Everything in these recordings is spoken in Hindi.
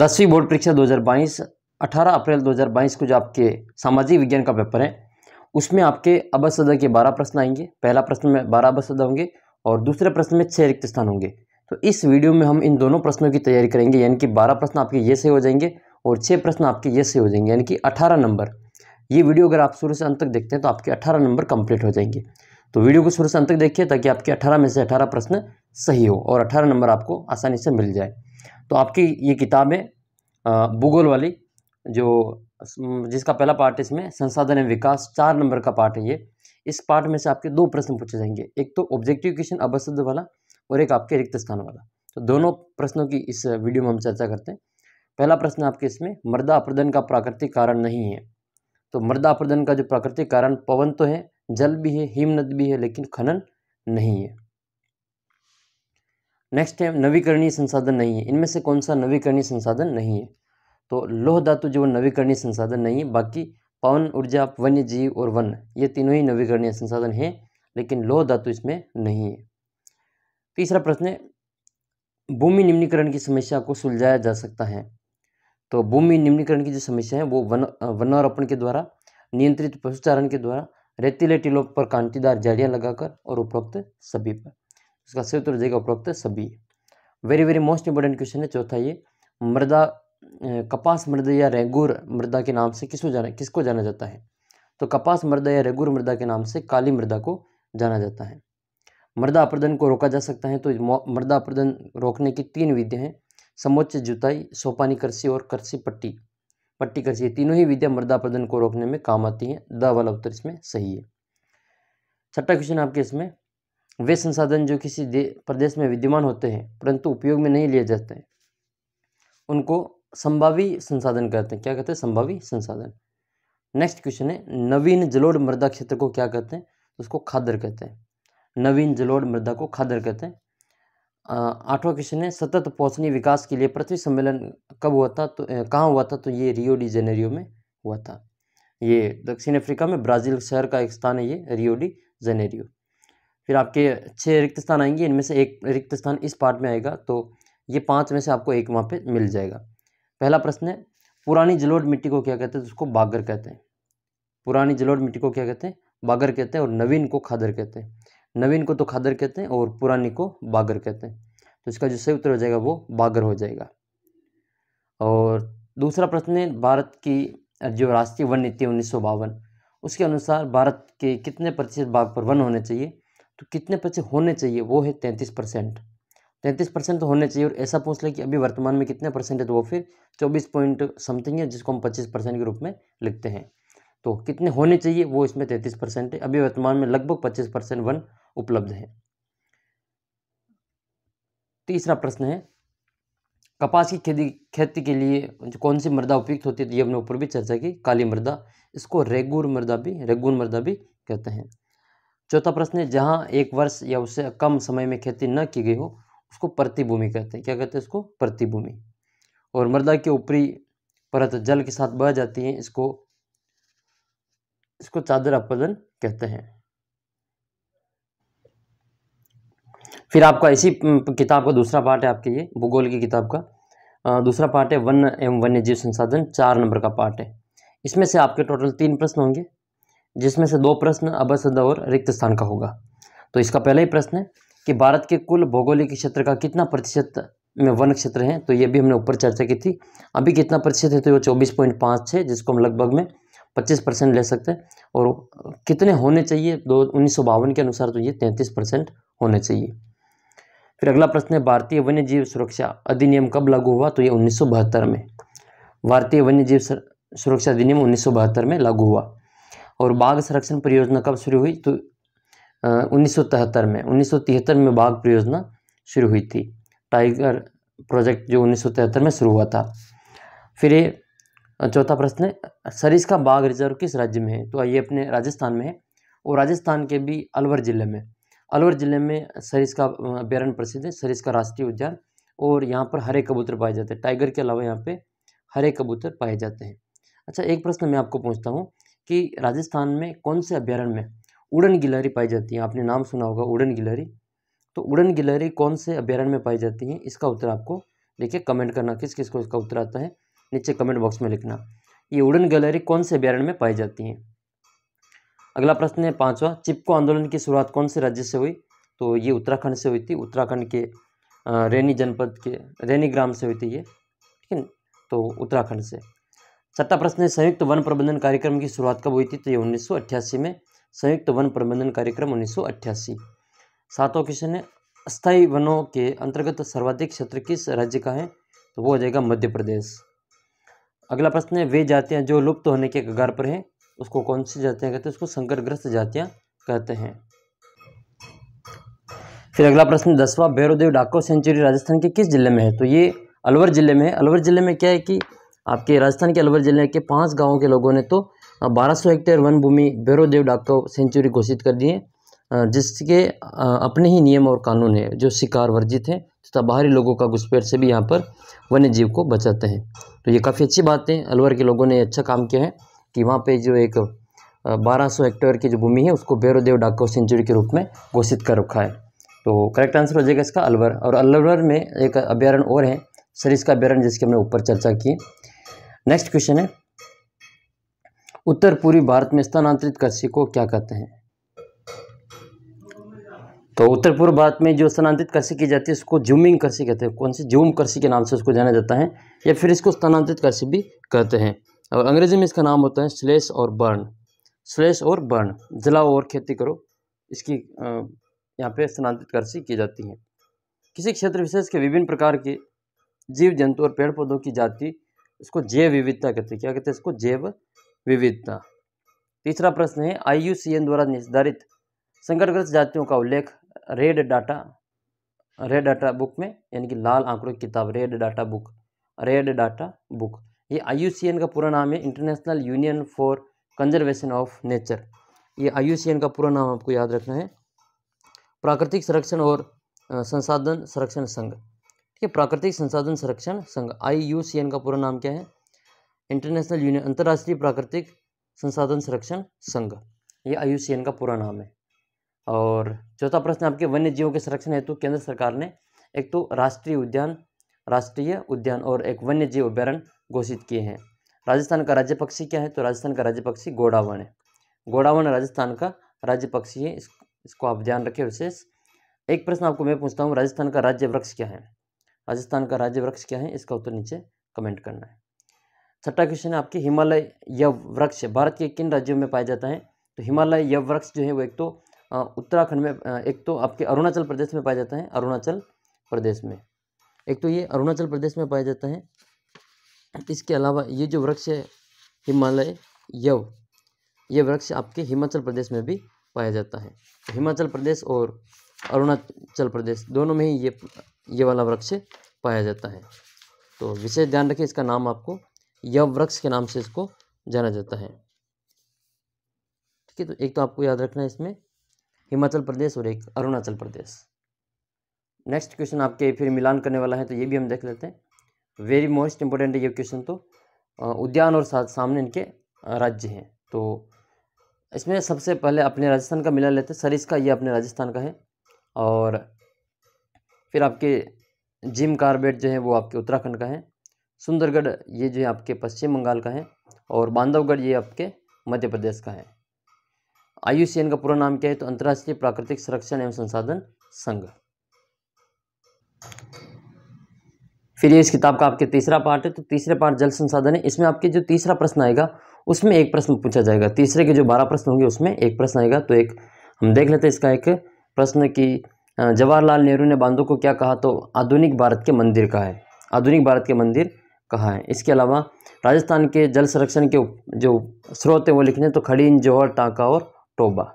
दसवीं बोर्ड परीक्षा 2022 18 अप्रैल 2022 को जो आपके सामाजिक विज्ञान का पेपर है उसमें आपके अबसदा के बारह प्रश्न आएंगे पहला प्रश्न में बारह अबसदा होंगे और दूसरे प्रश्न में छः रिक्त स्थान होंगे तो इस वीडियो में हम इन दोनों प्रश्नों की तैयारी करेंगे यानी कि बारह प्रश्न आपके ये से हो जाएंगे और छः प्रश्न आपके ये से हो जाएंगे यानी कि अठारह नंबर ये वीडियो अगर आप शुरू से अंत तक देखते हैं तो आपके अठारह नंबर कंप्लीट हो जाएंगे तो वीडियो को शुरू से अंत तक देखिए ताकि आपके अठारह में से अठारह प्रश्न सही हो और अठारह नंबर आपको आसानी से मिल जाए तो आपकी ये किताब है भूगोल वाली जो जिसका पहला पार्ट इसमें संसाधन एवं विकास चार नंबर का पार्ट है ये इस पार्ट में से आपके दो प्रश्न पूछे जाएंगे एक तो ऑब्जेक्टिव क्वेश्चन अवशब्द वाला और एक आपके रिक्त स्थान वाला तो दोनों प्रश्नों की इस वीडियो में हम चर्चा करते हैं पहला प्रश्न आपके इसमें मृदा अपरदन का प्राकृतिक कारण नहीं है तो मृदा अपरदन का जो प्राकृतिक कारण पवन तो है जल भी है हिमनद भी है लेकिन खनन नहीं है नेक्स्ट है नवीकरणीय संसाधन नहीं है इनमें से कौन सा नवीकरणीय संसाधन नहीं है तो लोह धातु जो नवीकरणीय संसाधन नहीं है बाकी पवन ऊर्जा वन्य जीव और वन ये तीनों ही नवीकरणीय संसाधन हैं लेकिन लोह धातु इसमें नहीं है तीसरा प्रश्न है भूमि निम्नीकरण की समस्या को सुलझाया जा सकता है तो भूमि निम्नीकरण की जो समस्या है वो वन वनारोपण के द्वारा नियंत्रित पशुचारण के द्वारा रेतीले टीलों पर कांटीदार जालियां लगाकर और उपरोक्त सभी पर इसका सही उत्तर जाएगा उपरोक्त सभी very very most important question है चौथा ये मृदा कपास मृदा या रेगुर मृदा के नाम से किसको जाना किसको जाना जाता है तो कपास मृदा या रेगुर मृदा के नाम से काली मृदा को जाना जाता है मृदा अपर्दन को रोका जा सकता है तो मृदा अपर्दन रोकने की तीन विधियाँ हैं समोच्च जुताई सोपानी करसी और करसी पट्टी पट्टी कर्सी ये तीनों ही विद्या मृदा अपर्दन को रोकने में काम आती हैं द वाला उत्तर इसमें सही है छठा क्वेश्चन आपके इसमें वे संसाधन जो किसी प्रदेश में विद्यमान होते हैं परंतु उपयोग में नहीं लिए जाते हैं उनको संभावी संसाधन कहते हैं क्या कहते हैं संभावी संसाधन नेक्स्ट क्वेश्चन है नवीन जलोढ़ मृदा क्षेत्र को क्या कहते हैं उसको खादर कहते हैं नवीन जलोढ़ मृदा को खादर कहते हैं आठवां क्वेश्चन है सतत पोषणी विकास के लिए पृथ्वी सम्मेलन कब हुआ था तो कहाँ हुआ था तो ये रियो डी जेनेरियो में हुआ था ये दक्षिण अफ्रीका में ब्राज़ील शहर का एक स्थान है ये रियो डी जेनेरियो फिर आपके छः रिक्त स्थान आएंगे इनमें से एक रिक्त स्थान इस पार्ट में आएगा तो ये पाँच में से आपको एक वहाँ पर मिल जाएगा पहला प्रश्न है पुरानी जलोढ़ मिट्टी को क्या कहते हैं तो उसको बागर कहते हैं पुरानी जलोढ़ मिट्टी को क्या कहते हैं बागर कहते हैं और नवीन को खादर कहते हैं नवीन को तो खादर कहते हैं और पुरानी को बागर कहते हैं तो इसका जो सही उत्तर हो जाएगा वो बागर हो जाएगा और दूसरा प्रश्न है भारत की जो राष्ट्रीय वन नीति उन्नीस उसके अनुसार भारत के कितने प्रतिशत भाग पर वन होने चाहिए तो कितने पैसे होने चाहिए वो है तैंतीस परसेंट तैंतीस परसेंट तो होने चाहिए और ऐसा पूछ ले कि अभी वर्तमान में कितने परसेंट है तो वो फिर चौबीस पॉइंट समथिंग है जिसको हम पच्चीस परसेंट के रूप में लिखते हैं तो कितने होने चाहिए वो इसमें तैंतीस परसेंट है अभी वर्तमान में लगभग पच्चीस परसेंट वन उपलब्ध है तीसरा प्रश्न है कपास की खेती खेती के लिए कौन सी मृदा उपयुक्त होती है तो ये हमने ऊपर भी चर्चा की काली मृदा इसको रेगुर मृदा भी रेगुन मृदा भी कहते हैं चौथा प्रश्न है जहाँ एक वर्ष या उससे कम समय में खेती न की गई हो उसको प्रतिभूमि कहते हैं क्या कहते हैं इसको प्रतिभूमि और मृदा के ऊपरी परत जल के साथ बह जाती है इसको इसको चादर अपदन कहते हैं फिर आपका इसी किताब का दूसरा पार्ट है आपके ये भूगोल की किताब का दूसरा पार्ट है वन एवं वन्य जीव संसाधन चार नंबर का पार्ट है इसमें से आपके टोटल तीन प्रश्न होंगे जिसमें से दो प्रश्न अभसद और रिक्त स्थान का होगा तो इसका पहला ही प्रश्न है कि भारत के कुल भौगोलिक क्षेत्र का कितना प्रतिशत में वन क्षेत्र है तो ये भी हमने ऊपर चर्चा की थी अभी कितना प्रतिशत है तो ये चौबीस पॉइंट पाँच छः जिसको हम लगभग में पच्चीस परसेंट ले सकते हैं और कितने होने चाहिए दो उन्नीस सौ बावन के अनुसार तो ये तैंतीस परसेंट होने चाहिए फिर अगला प्रश्न है भारतीय वन्य जीव सुरक्षा अधिनियम कब लागू हुआ तो ये उन्नीस में भारतीय वन्य जीव सुरक्षा अधिनियम उन्नीस में लागू हुआ और बाघ संरक्षण परियोजना कब शुरू हुई तो उन्नीस में उन्नीस में बाघ परियोजना शुरू हुई थी टाइगर प्रोजेक्ट जो उन्नीस में शुरू हुआ था फिर ये चौथा प्रश्न है सरिस का बाघ रिजर्व किस राज्य में है तो ये अपने राजस्थान में है और राजस्थान के भी अलवर ज़िले में अलवर ज़िले में सरिस का अभ्यारण प्रसिद्ध है सरिस का राष्ट्रीय उद्यान और यहाँ पर हरे कबूतर पाए जाते हैं टाइगर के अलावा यहाँ पे हरे कबूतर पाए जाते हैं अच्छा एक प्रश्न मैं आपको पूछता हूँ कि राजस्थान में कौन से अभ्यारण्य में उड़न गिलहरी पाई जाती है आपने नाम सुना होगा उड़न गिलहरी तो उड़न गिलहरी कौन से अभ्यारण्य में पाई जाती है इसका उत्तर आपको देखिए कमेंट करना किस किस को इसका उत्तर आता है नीचे कमेंट बॉक्स में लिखना ये उड़न गिलहरी कौन से अभ्यारण्य में पाई जाती है अगला प्रश्न है पांचवा चिपको आंदोलन की शुरुआत कौन से राज्य से हुई तो ये उत्तराखंड से हुई थी उत्तराखंड के रैनी जनपद के रैनी ग्राम से हुई थी ये ठीक है तो उत्तराखंड से सत्ता प्रश्न है संयुक्त वन प्रबंधन कार्यक्रम की शुरुआत कब हुई थी तो ये उन्नीस में संयुक्त वन प्रबंधन कार्यक्रम उन्नीस सातवां क्वेश्चन है अस्थायी वनों के अंतर्गत सर्वाधिक क्षेत्र किस राज्य का है तो वो हो जाएगा मध्य प्रदेश अगला प्रश्न है वे जातियाँ जो लुप्त होने के कगार पर हैं उसको कौन सी जातियाँ कहते हैं उसको संकरग्रस्त जातियाँ कहते हैं फिर अगला प्रश्न दसवां भैरोदेव डाको सेंचुरी राजस्थान के किस जिले में है तो ये अलवर जिले में है अलवर जिले में क्या है कि आपके राजस्थान के अलवर जिले के पाँच गाँव के लोगों ने तो बारह हेक्टेयर वन भूमि भैरवदेव डाक को सेंचुरी घोषित कर दी है जिसके अपने ही नियम और कानून है जो शिकार वर्जित हैं तथा बाहरी लोगों का घुसपैठ से भी यहाँ पर वन्य जीव को बचाते हैं तो ये काफ़ी अच्छी बात है अलवर के लोगों ने अच्छा काम किया है कि वहाँ पर जो एक 1200 हेक्टेयर की जो भूमि है उसको भैरवदेव डाको सेंचुरी के रूप में घोषित कर रखा है तो करेक्ट आंसर हो जाएगा इसका अलवर और अलवर में एक अभ्यारण और है सरिस का अभ्यारण जिसकी हमने ऊपर चर्चा की नेक्स्ट क्वेश्चन है उत्तर पूर्वी भारत में स्थानांतरित कृषि को क्या कहते हैं तो उत्तर पूर्व भारत में जो स्थानांतरित कृषि की जाती है उसको जूमिंग कृषि कहते हैं कौन सी जूम कृषि के नाम से उसको जाना जाता है या फिर इसको स्थानांतरित कृषि भी कहते हैं और अंग्रेजी में इसका नाम होता है स्लेश और बर्न स्लेश और बर्न जलाओ और खेती करो इसकी यहाँ पे स्थानांतरित कृषि की जाती है किसी क्षेत्र विशेष के विभिन्न प्रकार के जीव जंतु और पेड़ पौधों की जाति इसको जैव विविधता कहते हैं क्या कहते हैं इसको जैव विविधता तीसरा प्रश्न है आईयूसीएन द्वारा निर्धारित संकटग्रस्त जातियों का उल्लेख red data red data book में यानी कि लाल आंकड़ों की किताब red data book red data book ये आई का पूरा नाम है international union for conservation of nature ये आई का पूरा नाम आपको याद रखना है प्राकृतिक संरक्षण और संसाधन संरक्षण संघ ठीक है प्राकृतिक संसाधन संरक्षण संघ आई यू सी एन का पूरा नाम क्या है इंटरनेशनल यूनियन अंतर्राष्ट्रीय प्राकृतिक संसाधन संरक्षण संघ ये आई यू सी एन का पूरा नाम है और चौथा प्रश्न आपके वन्य जीवों के संरक्षण हेतु केंद्र सरकार ने एक तो राष्ट्रीय उद्यान राष्ट्रीय उद्यान और एक वन्य जीव अभ्यारण घोषित किए हैं राजस्थान का राज्य पक्षी क्या है तो राजस्थान का राज्य पक्षी गोडावन है गोडावन राजस्थान का राज्य पक्षी है इस, इसको आप ध्यान रखें विशेष एक प्रश्न आपको मैं पूछता हूँ राजस्थान का राज्य वृक्ष क्या है राजस्थान का राज्य वृक्ष क्या है इसका उत्तर नीचे कमेंट करना है छठा क्वेश्चन है आपके हिमालय यव वृक्ष भारत के किन राज्यों में पाया जाता है तो हिमालय यव वृक्ष जो है वो एक तो उत्तराखंड में एक तो आपके अरुणाचल प्रदेश में पाया जाता है अरुणाचल प्रदेश में एक तो ये अरुणाचल प्रदेश में पाया जाता है इसके अलावा ये जो वृक्ष है हिमालय यव ये वृक्ष आपके हिमाचल प्रदेश में भी पाया जाता है तो हिमाचल प्रदेश और अरुणाचल प्रदेश दोनों में ही ये ये वाला वृक्ष पाया जाता है तो विशेष ध्यान रखिए इसका नाम आपको यव वृक्ष के नाम से इसको जाना जाता है ठीक है तो एक तो आपको याद रखना है इसमें हिमाचल प्रदेश और एक अरुणाचल प्रदेश नेक्स्ट क्वेश्चन आपके फिर मिलान करने वाला है तो ये भी हम देख लेते हैं वेरी मोस्ट इम्पोर्टेंट है ये क्वेश्चन तो उद्यान और साथ सामने इनके राज्य हैं तो इसमें सबसे पहले अपने राजस्थान का मिला लेते हैं सरिस्का ये अपने राजस्थान का है और फिर आपके जिम कार्बेट जो है वो आपके उत्तराखंड का है सुंदरगढ़ ये जो है आपके पश्चिम बंगाल का है और बांधवगढ़ ये आपके मध्य प्रदेश का है आई का पूरा नाम क्या है तो अंतर्राष्ट्रीय प्राकृतिक संरक्षण एवं संसाधन संघ फिर ये इस किताब का आपके तीसरा पार्ट है तो तीसरे पार्ट जल संसाधन है इसमें आपके जो तीसरा प्रश्न आएगा उसमें एक प्रश्न पूछा जाएगा तीसरे के जो बारह प्रश्न होंगे उसमें एक प्रश्न आएगा तो एक हम देख लेते हैं इसका एक प्रश्न की जवाहरलाल नेहरू ने बांधों को क्या कहा तो आधुनिक भारत के मंदिर कहा है आधुनिक भारत के मंदिर कहा है इसके अलावा राजस्थान के जल संरक्षण के जो स्रोत हैं वो लिखने तो खड़ीन जौहर टाँका और टोबा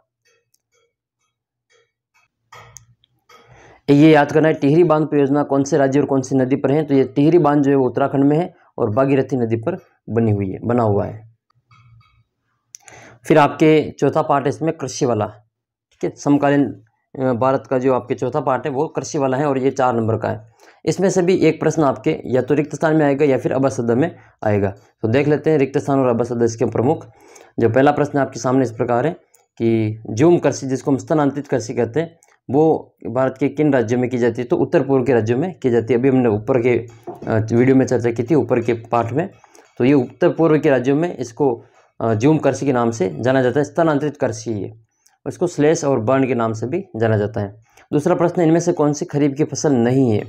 ये याद करना है टिहरी बांध परियोजना कौन से राज्य और कौन सी नदी पर है तो ये टिहरी बांध जो है वो उत्तराखंड में है और बागीरथी नदी पर बनी हुई है बना हुआ है फिर आपके चौथा पार्ट है इसमें कृषि वाला ठीक है समकालीन भारत का जो आपके चौथा पार्ट है वो कृषि वाला है और ये चार नंबर का है इसमें से भी एक प्रश्न आपके या तो रिक्त स्थान में आएगा या फिर अभ्यसद में आएगा तो देख लेते हैं रिक्त स्थान और अभ्यसद इसके प्रमुख जो पहला प्रश्न आपके सामने इस प्रकार है कि जूम कृषि जिसको हम स्थानांतरित कृषि कहते हैं वो भारत के किन राज्यों में की जाती है तो उत्तर पूर्व के राज्यों में की जाती है अभी हमने ऊपर के वीडियो में चर्चा की थी ऊपर के पार्ट में तो ये उत्तर पूर्व के राज्यों में इसको जूम कृषि के नाम से जाना जाता है स्थानांतरित कृषि ये इसको स्लेश और बर्न के नाम से भी जाना जाता है दूसरा प्रश्न इनमें से कौन सी खरीफ की फसल नहीं है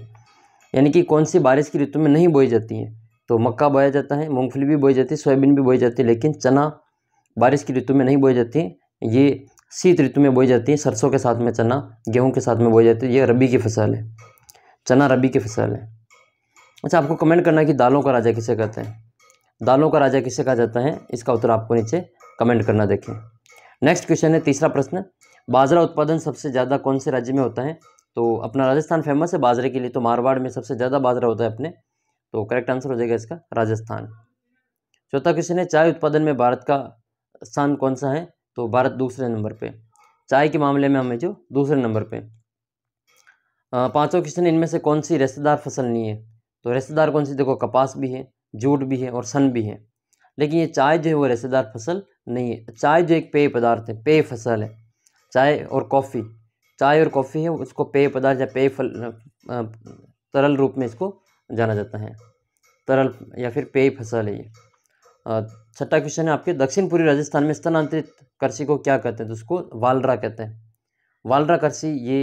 यानी कि कौन सी बारिश की ऋतु में नहीं बोई जाती है तो मक्का बोया जाता है मूंगफली भी बोई जाती है सोयाबीन भी बोई जाती है लेकिन चना बारिश की ऋतु में नहीं बोई जाती ये शीत ऋतु में बोई जाती है सरसों के साथ में चना गेहूं के साथ में बोई जाती है ये रबी की फसल है चना रबी की फसल है अच्छा आपको कमेंट करना है कि दालों का राजा किसे कहते हैं दालों का राजा किसे कहा जाता है इसका उत्तर आपको नीचे कमेंट करना देखें नेक्स्ट क्वेश्चन है तीसरा प्रश्न बाजरा उत्पादन सबसे ज़्यादा कौन से राज्य में होता है तो अपना राजस्थान फेमस है बाजरे के लिए तो मारवाड़ में सबसे ज़्यादा बाजरा होता है अपने तो करेक्ट आंसर हो जाएगा इसका राजस्थान चौथा क्वेश्चन है चाय उत्पादन में भारत का स्थान कौन सा है तो भारत दूसरे नंबर पे चाय के मामले में हमें जो दूसरे नंबर पे पांचवा क्वेश्चन इनमें से कौन सी रिश्तेदार फसल नहीं है तो रिश्तेदार कौन सी देखो कपास भी है जूट भी है और सन भी है लेकिन ये चाय जो है वो रिश्तेदार फसल नहीं है चाय जो एक पेय पदार्थ है पेय फसल है चाय और कॉफ़ी चाय और कॉफ़ी है उसको पेय पदार्थ या पेय फल तरल रूप में इसको जाना जाता है तरल या फिर पेय फसल है ये छठा क्वेश्चन है आपके दक्षिण पूर्वी राजस्थान में स्थानांतरित कृषि को क्या कहते हैं तो उसको वालरा कहते हैं वालरा कृषि ये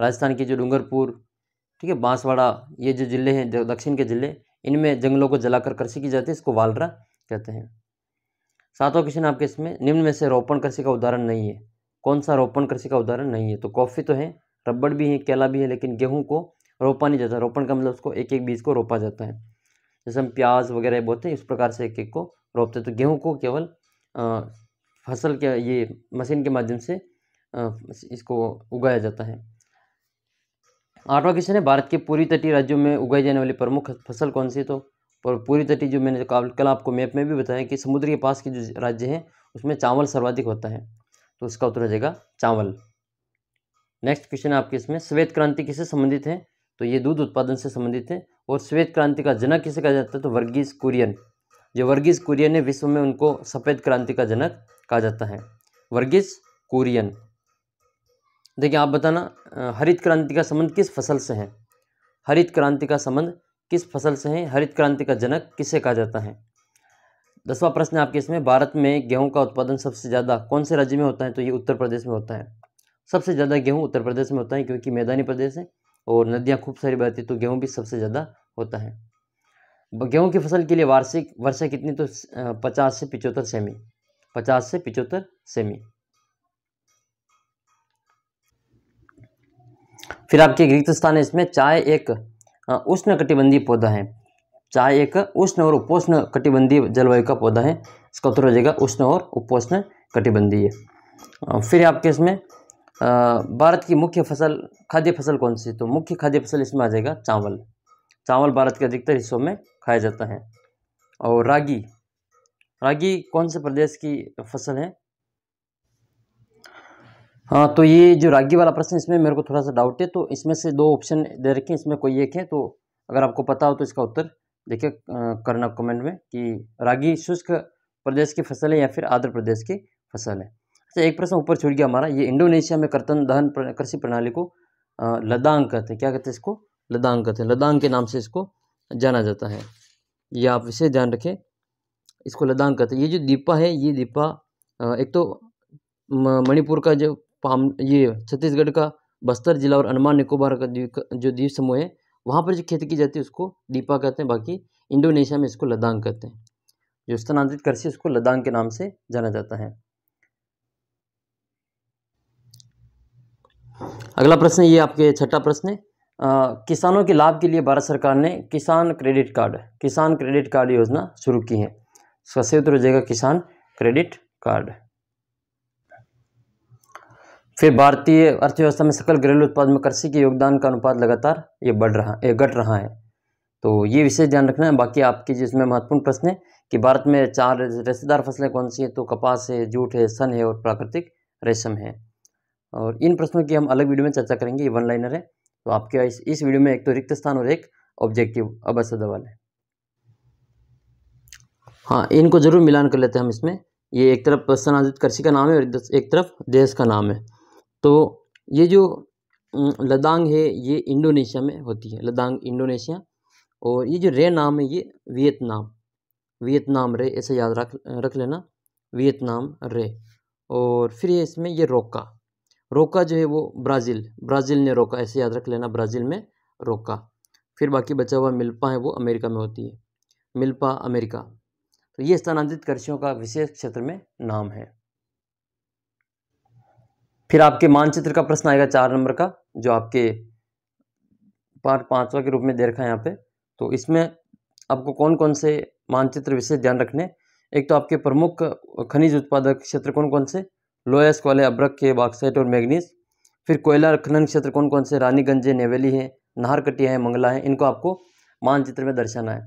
राजस्थान के जो डूंगरपुर ठीक है बांसवाड़ा ये जो जिले हैं दक्षिण के जिले इनमें जंगलों को जलाकर कृषि की जाती है इसको वालरा कहते हैं सातवां क्वेश्चन आपके इसमें निम्न में से रोपण कृषि का उदाहरण नहीं है कौन सा रोपण कृषि का उदाहरण नहीं है तो कॉफ़ी तो है रबड़ भी है केला भी है लेकिन गेहूँ को रोपा नहीं जाता रोपण का मतलब उसको एक एक बीज को रोपा जाता है जैसे हम प्याज वगैरह बोते हैं इस प्रकार से एक एक को रोपते तो गेहूँ को केवल फसल के ये मशीन के माध्यम से इसको उगाया जाता है आठवां क्वेश्चन है भारत के पूर्वी तटीय राज्यों में उगाई जाने वाली प्रमुख फसल कौन सी तो और पूरी तटी जो मैंने कल आपको मैप में भी बताया कि समुद्र के पास के जो राज्य हैं उसमें चावल सर्वाधिक होता है तो उसका उत्तर हो जाएगा चावल नेक्स्ट क्वेश्चन आपके इसमें श्वेत क्रांति किससे संबंधित है तो ये दूध उत्पादन से संबंधित है और श्वेत क्रांति का जनक किसे कहा जाता है तो वर्गीज कुरियन जो वर्गीज कुरियन है विश्व में उनको सफ़ेद क्रांति का जनक कहा जाता है वर्गीज कुरियन देखिए आप बताना हरित क्रांति का संबंध किस फसल से है हरित क्रांति का संबंध किस फसल से हैं हरित क्रांति का जनक किसे कहा जाता है दसवां प्रश्न आपके इसमें भारत में गेहूं का उत्पादन सबसे ज़्यादा कौन से राज्य में होता है तो ये उत्तर प्रदेश में होता है सबसे ज़्यादा गेहूं उत्तर प्रदेश में होता है क्योंकि मैदानी प्रदेश है और नदियाँ खूब सारी बहती तो गेहूँ भी सबसे ज़्यादा होता है गेहूँ की फसल के लिए वार्षिक वर्षा कितनी तो पचास से पिचहत्तर सेमी पचास से पिचहत्तर सेमी फिर आपके रिक्त स्थान है इसमें चाय एक उष्ण कटिबंधीय पौधा है चाय एक उष्ण और उपोष्ण कटिबंधीय जलवायु का पौधा है इसका उत्तर हो जाएगा उष्ण और उपोष्ण कटिबंधीय फिर आपके इसमें भारत की मुख्य फसल खाद्य फसल कौन सी तो मुख्य खाद्य फसल इसमें आ जाएगा चावल चावल भारत के अधिकतर हिस्सों में खाया जाता है और रागी रागी कौन से प्रदेश की फसल है हाँ तो ये जो रागी वाला प्रश्न इसमें मेरे को थोड़ा सा डाउट है तो इसमें से दो ऑप्शन दे रखे हैं इसमें कोई एक है तो अगर आपको पता हो तो इसका उत्तर देखिए करना कमेंट में कि रागी शुष्क प्रदेश की फसल है या फिर आंध्र प्रदेश की फसल है अच्छा एक प्रश्न ऊपर छूट गया हमारा ये इंडोनेशिया में कर्तन दहन कृषि प्रणाली को लदांग कहते हैं क्या कहते हैं इसको लदांग कहते हैं लदांग के नाम से इसको जाना जाता है ये आप विशेष ध्यान रखें इसको लदांग कहते हैं ये जो दीपा है ये दीपा एक तो मणिपुर का जो पाम ये छत्तीसगढ़ का बस्तर जिला और अंडमान निकोबार का द्वीप जो द्वीप समूह है वहाँ पर जो खेती की जाती है उसको दीपा कहते हैं बाकी इंडोनेशिया में इसको लद्दाख कहते हैं जो स्थानांतरित कृषि उसको लद्दाख के नाम से जाना जाता है अगला प्रश्न ये आपके छठा प्रश्न है किसानों के लाभ के लिए भारत सरकार ने Kisan credit card Kisan credit card योजना शुरू की है इसका संयुक्त जाएगा किसान क्रेडिट कार्ड फिर भारतीय अर्थव्यवस्था में सकल घरेलू उत्पाद में कृषि के योगदान का अनुपात लगातार ये बढ़ रहा ये घट रहा है तो ये विशेष ध्यान रखना है बाकी आपके जिसमें महत्वपूर्ण प्रश्न है कि भारत में चार रेशेदार फसलें कौन सी हैं तो कपास है जूट है सन है और प्राकृतिक रेशम है और इन प्रश्नों की हम अलग वीडियो में चर्चा करेंगे ये वन लाइनर है तो आपके इस इस वीडियो में एक तो रिक्त स्थान और एक ऑब्जेक्टिव अवश्य सवाल है हाँ इनको जरूर मिलान कर लेते हैं हम इसमें ये एक तरफ स्थानांतरित कृषि का नाम है और एक तरफ देश का नाम है तो ये जो लद्दाख है ये इंडोनेशिया में होती है लद्दाख इंडोनेशिया और ये जो रे नाम है ये वियतनाम वियतनाम रे ऐसे याद रख रख लेना वियतनाम रे और फिर ये इसमें ये रोका रोका जो है वो ब्राज़ील ब्राज़ील ने रोका ऐसे याद रख लेना ब्राज़ील में रोका फिर बाकी बचा हुआ मिल्पा है वो अमेरिका में होती है मिल्पा अमेरिका तो ये स्थानांतरित कृषियों का विशेष क्षेत्र में नाम है फिर आपके मानचित्र का प्रश्न आएगा चार नंबर का जो आपके पार्ट पाँचवा के रूप में दे रखा है यहाँ पे तो इसमें आपको कौन कौन से मानचित्र विशेष ध्यान रखने एक तो आपके प्रमुख खनिज उत्पादक क्षेत्र कौन कौन से लोयस कॉले अब्रक के बाक्साइट और मैग्नीस फिर कोयला खनन क्षेत्र कौन कौन से रानीगंज है नेवेली है नाहरकटिया है मंगला है इनको आपको मानचित्र में दर्शाना है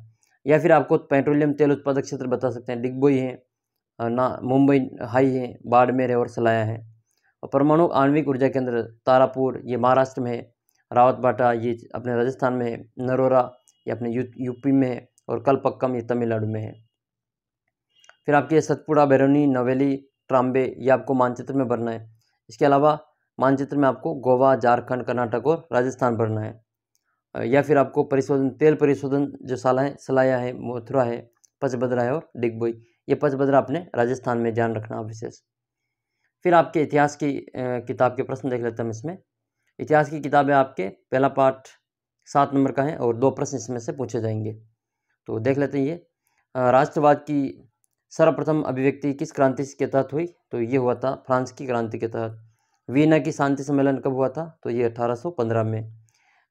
या फिर आपको पेट्रोलियम तेल उत्पादक क्षेत्र बता सकते हैं डिगबोई है ना मुंबई हाई है बाड़मेर है और सलाया है और परमाणु आणविक ऊर्जा केंद्र तारापुर ये महाराष्ट्र में है रावतबाटा ये अपने राजस्थान में है नरोरा ये अपने यू यूपी में है और कलपक्कम ये तमिलनाडु में है फिर आपके सतपुड़ा बैरोनी नवेली ट्राम्बे ये आपको मानचित्र में भरना है इसके अलावा मानचित्र में आपको गोवा झारखंड कर्नाटक और राजस्थान भरना है या फिर आपको परिशोधन तेल परिशोधन जो साला है सलाया है मथुरा है पचभद्रा है और डिगबोई ये पचभद्रा अपने राजस्थान में ध्यान रखना विशेष फिर आपके इतिहास की किताब के प्रश्न देख लेते हैं हम इसमें इतिहास की किताबें आपके पहला पाठ सात नंबर का है और दो प्रश्न इसमें से पूछे जाएंगे तो देख लेते हैं ये राष्ट्रवाद की सर्वप्रथम अभिव्यक्ति किस क्रांति के तहत हुई तो ये हुआ था फ्रांस की क्रांति के तहत वीना की शांति सम्मेलन कब हुआ था तो ये 1815 में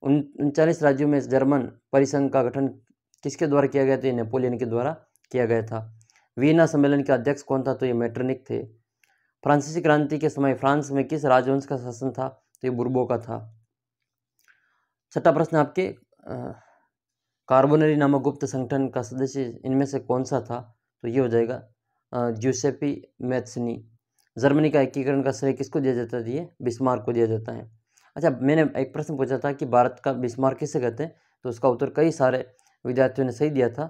उन उनचालीस राज्यों में जर्मन परिसंघ का गठन किसके द्वारा किया गया था नेपोलियन के द्वारा किया गया था वीना सम्मेलन के अध्यक्ष कौन था तो ये मैट्रनिक थे फ्रांसीसी क्रांति के समय फ्रांस में किस राजवंश का शासन था तो ये बुर्बो का था छठा प्रश्न आपके कार्बोनरी नामक गुप्त संगठन का सदस्य इनमें से कौन सा था तो ये हो जाएगा ज्यूसेपी मैथ्सनी जर्मनी का एकीकरण का श्रेय किसको दिया जाता है तो ये बिस्मार्क को दिया जाता है अच्छा मैंने एक प्रश्न पूछा था कि भारत का बिस्मार्क किसे कहते हैं तो उसका उत्तर कई सारे विद्यार्थियों ने सही दिया था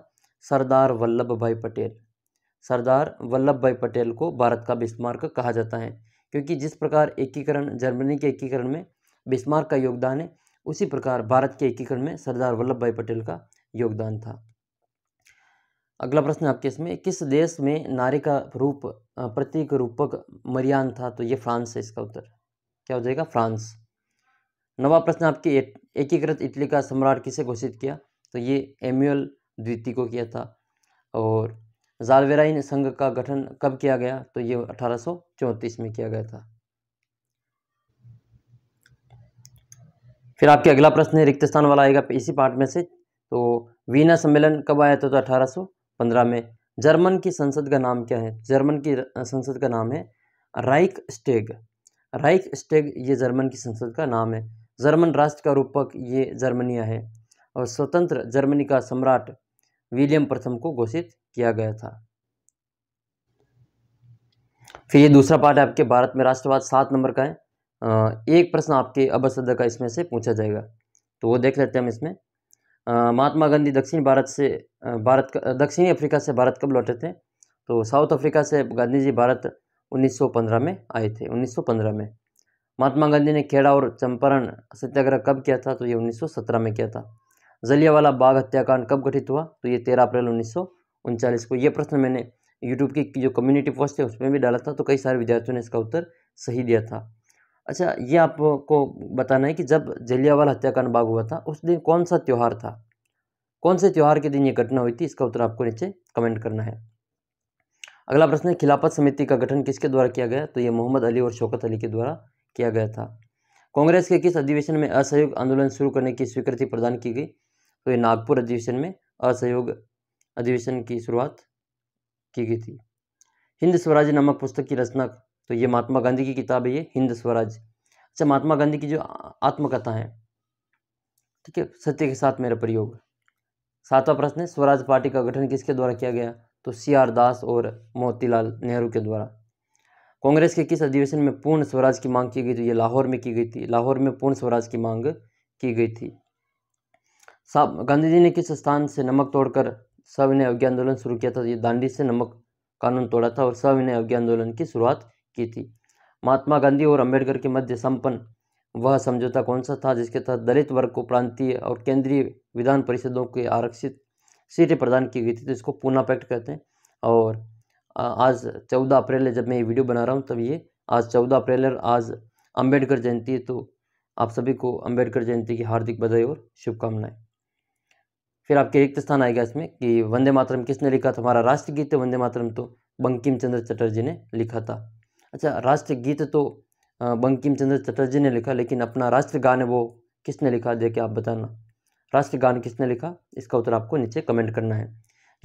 सरदार वल्लभ भाई पटेल सरदार वल्लभ भाई पटेल को भारत का बिस्मार्क कहा जाता है क्योंकि जिस प्रकार एकीकरण जर्मनी के एकीकरण में बिस्मार्क का योगदान है उसी प्रकार भारत के एकीकरण में सरदार वल्लभ भाई पटेल का योगदान था अगला प्रश्न आपके इसमें किस देश में नारी का रूप प्रतीक रूपक मरियान था तो ये फ्रांस है इसका उत्तर क्या हो जाएगा फ्रांस नवा प्रश्न आपके एकीकृत इटली का सम्राट किसे घोषित किया तो ये एम्यूअल द्वितीय को किया था और जालवेराइन संघ का गठन कब किया गया तो ये 1834 में किया गया था फिर आपके अगला प्रश्न है रिक्त स्थान वाला आएगा इसी पार्ट में से तो वीना सम्मेलन कब आया था तो 1815 में जर्मन की संसद का नाम क्या है जर्मन की संसद का नाम है राइक स्टेग राइक स्टेग ये जर्मन की संसद का नाम है जर्मन राष्ट्र का रूपक ये जर्मनिया है और स्वतंत्र जर्मनी का सम्राट विलियम प्रथम को घोषित किया गया था फिर ये दूसरा पार्ट है आपके भारत में राष्ट्रवाद सात नंबर का है एक प्रश्न आपके अबर सदर का इसमें से पूछा जाएगा तो वो देख लेते हैं हम इसमें महात्मा गांधी दक्षिण भारत से भारत दक्षिणी अफ्रीका से भारत कब लौटे थे तो साउथ अफ्रीका से गांधी जी भारत 1915 में आए थे 1915 में महात्मा गांधी ने खेड़ा और चंपारण सत्याग्रह कब किया था तो ये 1917 में किया था जलियावाला बाग हत्याकांड कब घटित हुआ तो ये तेरह अप्रैल उन्नीस को ये प्रश्न मैंने यूट्यूब की जो कम्युनिटी पोस्ट है उसमें भी डाला था तो कई सारे विद्यार्थियों ने इसका उत्तर सही दिया था अच्छा ये आपको बताना है कि जब जलियावाला हत्याकांड बाग हुआ था उस दिन कौन सा त्यौहार था कौन से त्यौहार के दिन ये घटना हुई थी इसका उत्तर आपको नीचे कमेंट करना है अगला प्रश्न है खिलाफत समिति का गठन किसके द्वारा किया गया तो ये मोहम्मद अली और शौकत अली के द्वारा किया गया था कांग्रेस के किस अधिवेशन में असहयोग आंदोलन शुरू करने की स्वीकृति प्रदान की गई तो ये नागपुर अधिवेशन में असहयोग अधिवेशन की शुरुआत की गई थी हिंद स्वराज नामक पुस्तक की रचना तो ये महात्मा गांधी की किताब है ये हिंद स्वराज अच्छा महात्मा गांधी की जो आत्मकथा है ठीक है सत्य के साथ मेरा प्रयोग सातवां प्रश्न है स्वराज पार्टी का गठन किसके द्वारा किया गया तो सी आर दास और मोतीलाल नेहरू के द्वारा कांग्रेस के किस अधिवेशन में पूर्ण स्वराज की मांग की गई थी ये लाहौर में की गई थी लाहौर में पूर्ण स्वराज की मांग की गई थी साहब गांधी जी ने किस स्थान से नमक तोड़कर सविनय अवज्ञा आंदोलन शुरू किया था ये दांडी से नमक कानून तोड़ा था और सविनय अवज्ञा आंदोलन की शुरुआत की थी महात्मा गांधी और अंबेडकर के मध्य संपन्न वह समझौता कौन सा था जिसके तहत दलित वर्ग को प्रांतीय और केंद्रीय विधान परिषदों के आरक्षित सीटें प्रदान की गई थी तो इसको पूना पैक्ट कहते हैं और आज चौदह अप्रैल है जब मैं ये वीडियो बना रहा हूँ तब ये आज चौदह अप्रैल है आज अम्बेडकर जयंती है तो आप सभी को अम्बेडकर जयंती की हार्दिक बधाई और शुभकामनाएं फिर आपके रिक्त स्थान आएगा इसमें कि वंदे मातरम किसने लिखा था हमारा राष्ट्रगीत गीत वंदे मातरम तो बंकिम चंद्र चटर्जी ने लिखा था अच्छा राष्ट्रगीत तो बंकिम चंद्र चटर्जी ने लिखा लेकिन अपना राष्ट्रगान है वो किसने लिखा देखिए आप बताना राष्ट्रगान किसने लिखा इसका उत्तर आपको नीचे कमेंट करना है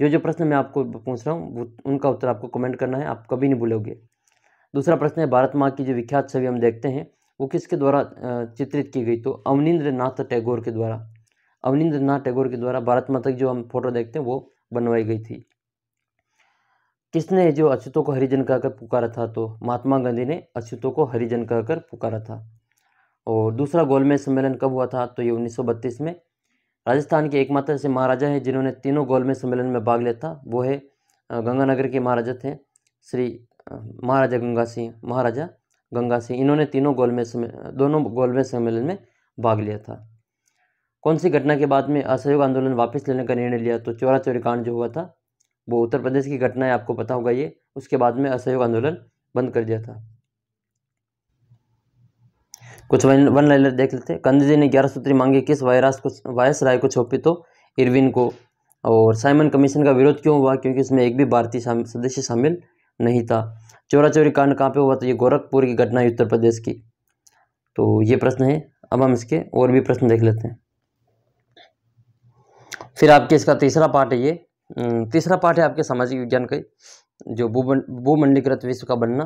जो जो प्रश्न मैं आपको पूछ रहा हूँ उनका उत्तर आपको कमेंट करना है आप कभी नहीं भूलोगे दूसरा प्रश्न है भारत माँ की जो विख्यात छवि हम देखते हैं वो किसके द्वारा चित्रित की गई तो अवनिंद्र नाथ टैगोर के द्वारा अवनिंद्र नाथ टैगोर के द्वारा भारत माता की जो हम फोटो देखते हैं वो बनवाई गई थी किसने जो अच्युतों को हरिजन कहकर पुकारा था तो महात्मा गांधी ने अच्युतों को हरिजन कहकर पुकारा था और दूसरा गोलमेज सम्मेलन कब हुआ था तो ये 1932 में राजस्थान के एकमात्र ऐसे महाराजा हैं जिन्होंने तीनों गोलमेज सम्मेलन में भाग लिया था वो है गंगानगर के महाराजा थे श्री महाराजा गंगा सिंह महाराजा गंगा सिंह इन्होंने तीनों गोलमेज दोनों गोलमेज सम्मेलन में भाग लिया था कौन सी घटना के बाद में असहयोग आंदोलन वापस लेने का निर्णय लिया तो चौरा चौरी कांड जो हुआ था वो उत्तर प्रदेश की घटना है आपको पता होगा ये उसके बाद में असहयोग आंदोलन बंद कर दिया था कुछ वन लाइनर देख लेते हैं गांधी जी ने ग्यारह सूत्री मांगे किस वायरस को वायस राय को छोपे तो इरविन को और साइमन कमीशन का विरोध क्यों हुआ क्योंकि उसमें एक भी भारतीय सदस्य शामिल नहीं था चोरा चोरी कांड कहाँ पे हुआ तो ये गोरखपुर की घटना है उत्तर प्रदेश की तो ये प्रश्न है अब हम इसके और भी प्रश्न देख लेते हैं फिर आपके इसका तीसरा पार्ट है ये तीसरा पार्ट है आपके सामाजिक विज्ञान का जो भूमंडीकृत भूमंडलीकृत विश्व का बनना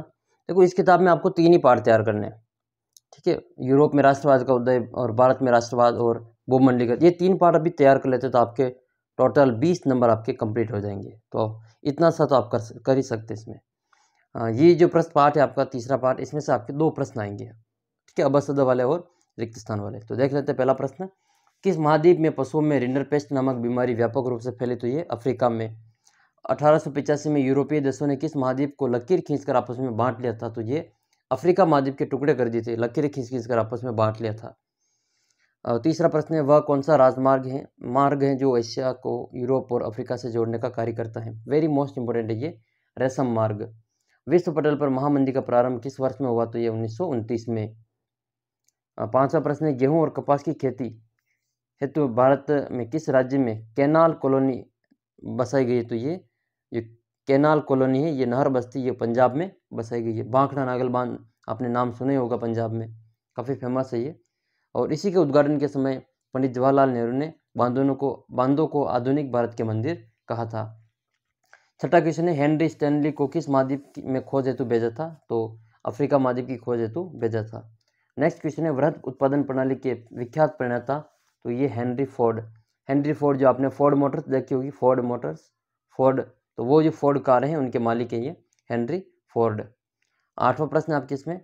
देखो इस किताब में आपको तीन ही पार्ट तैयार करने हैं ठीक है यूरोप में राष्ट्रवाद का उदय और भारत में राष्ट्रवाद और भूमंडलीकृत ये तीन पार्ट अभी तैयार कर लेते तो आपके टोटल बीस नंबर आपके कंप्लीट हो जाएंगे तो इतना सा तो आप कर कर ही सकते इसमें ये जो प्रश्न पार्ट है आपका तीसरा पार्ट इसमें से आपके दो प्रश्न आएंगे ठीक है अबसद वाले और रिक्त स्थान वाले तो देख लेते हैं पहला प्रश्न किस महाद्वीप में पशुओं में रिंडरपेस्ट पेस्ट नामक बीमारी व्यापक रूप से फैली तो ये अफ्रीका में अठारह में यूरोपीय देशों ने किस महाद्वीप को लकीर खींचकर आपस में बांट लिया था तो ये अफ्रीका महाद्वीप के टुकड़े कर दिए थे लकीर खींच खींच कर आपस में बांट लिया था तीसरा प्रश्न है वह कौन सा राजमार्ग है मार्ग है जो एशिया को यूरोप और अफ्रीका से जोड़ने का कार्य करता है वेरी मोस्ट इंपॉर्टेंट है ये रेशम मार्ग विश्व पटल पर महामंदी का प्रारंभ किस वर्ष में हुआ तो ये उन्नीस में पांचवा प्रश्न है गेहूं और कपास की खेती हेतु भारत में किस राज्य में कैनाल कॉलोनी बसाई गई है तो ये जो कैनाल कॉलोनी है ये नहर बस्ती ये पंजाब में बसाई गई है बांखड़ा नागल बांध आपने नाम सुने होगा पंजाब में काफ़ी फेमस है ये और इसी के उद्घाटन के समय पंडित जवाहरलाल नेहरू ने बांधों को बांधों को आधुनिक भारत के मंदिर कहा था छठा क्वेश्चन ने हेनरी स्टैनली को किस महाद्वीप में खोज हेतु भेजा था तो अफ्रीका महाद्वीप की खोज हेतु भेजा था नेक्स्ट क्वेश्चन है वृहद उत्पादन प्रणाली के विख्यात प्रणेता तो ये हेनरी फोर्ड हेनरी फोर्ड जो आपने फोर्ड मोटर्स देखी होगी फोर्ड मोटर्स फोर्ड तो वो जो फोर्ड कार हैं उनके मालिक है ये हेनरी फोर्ड आठवां प्रश्न आपके इसमें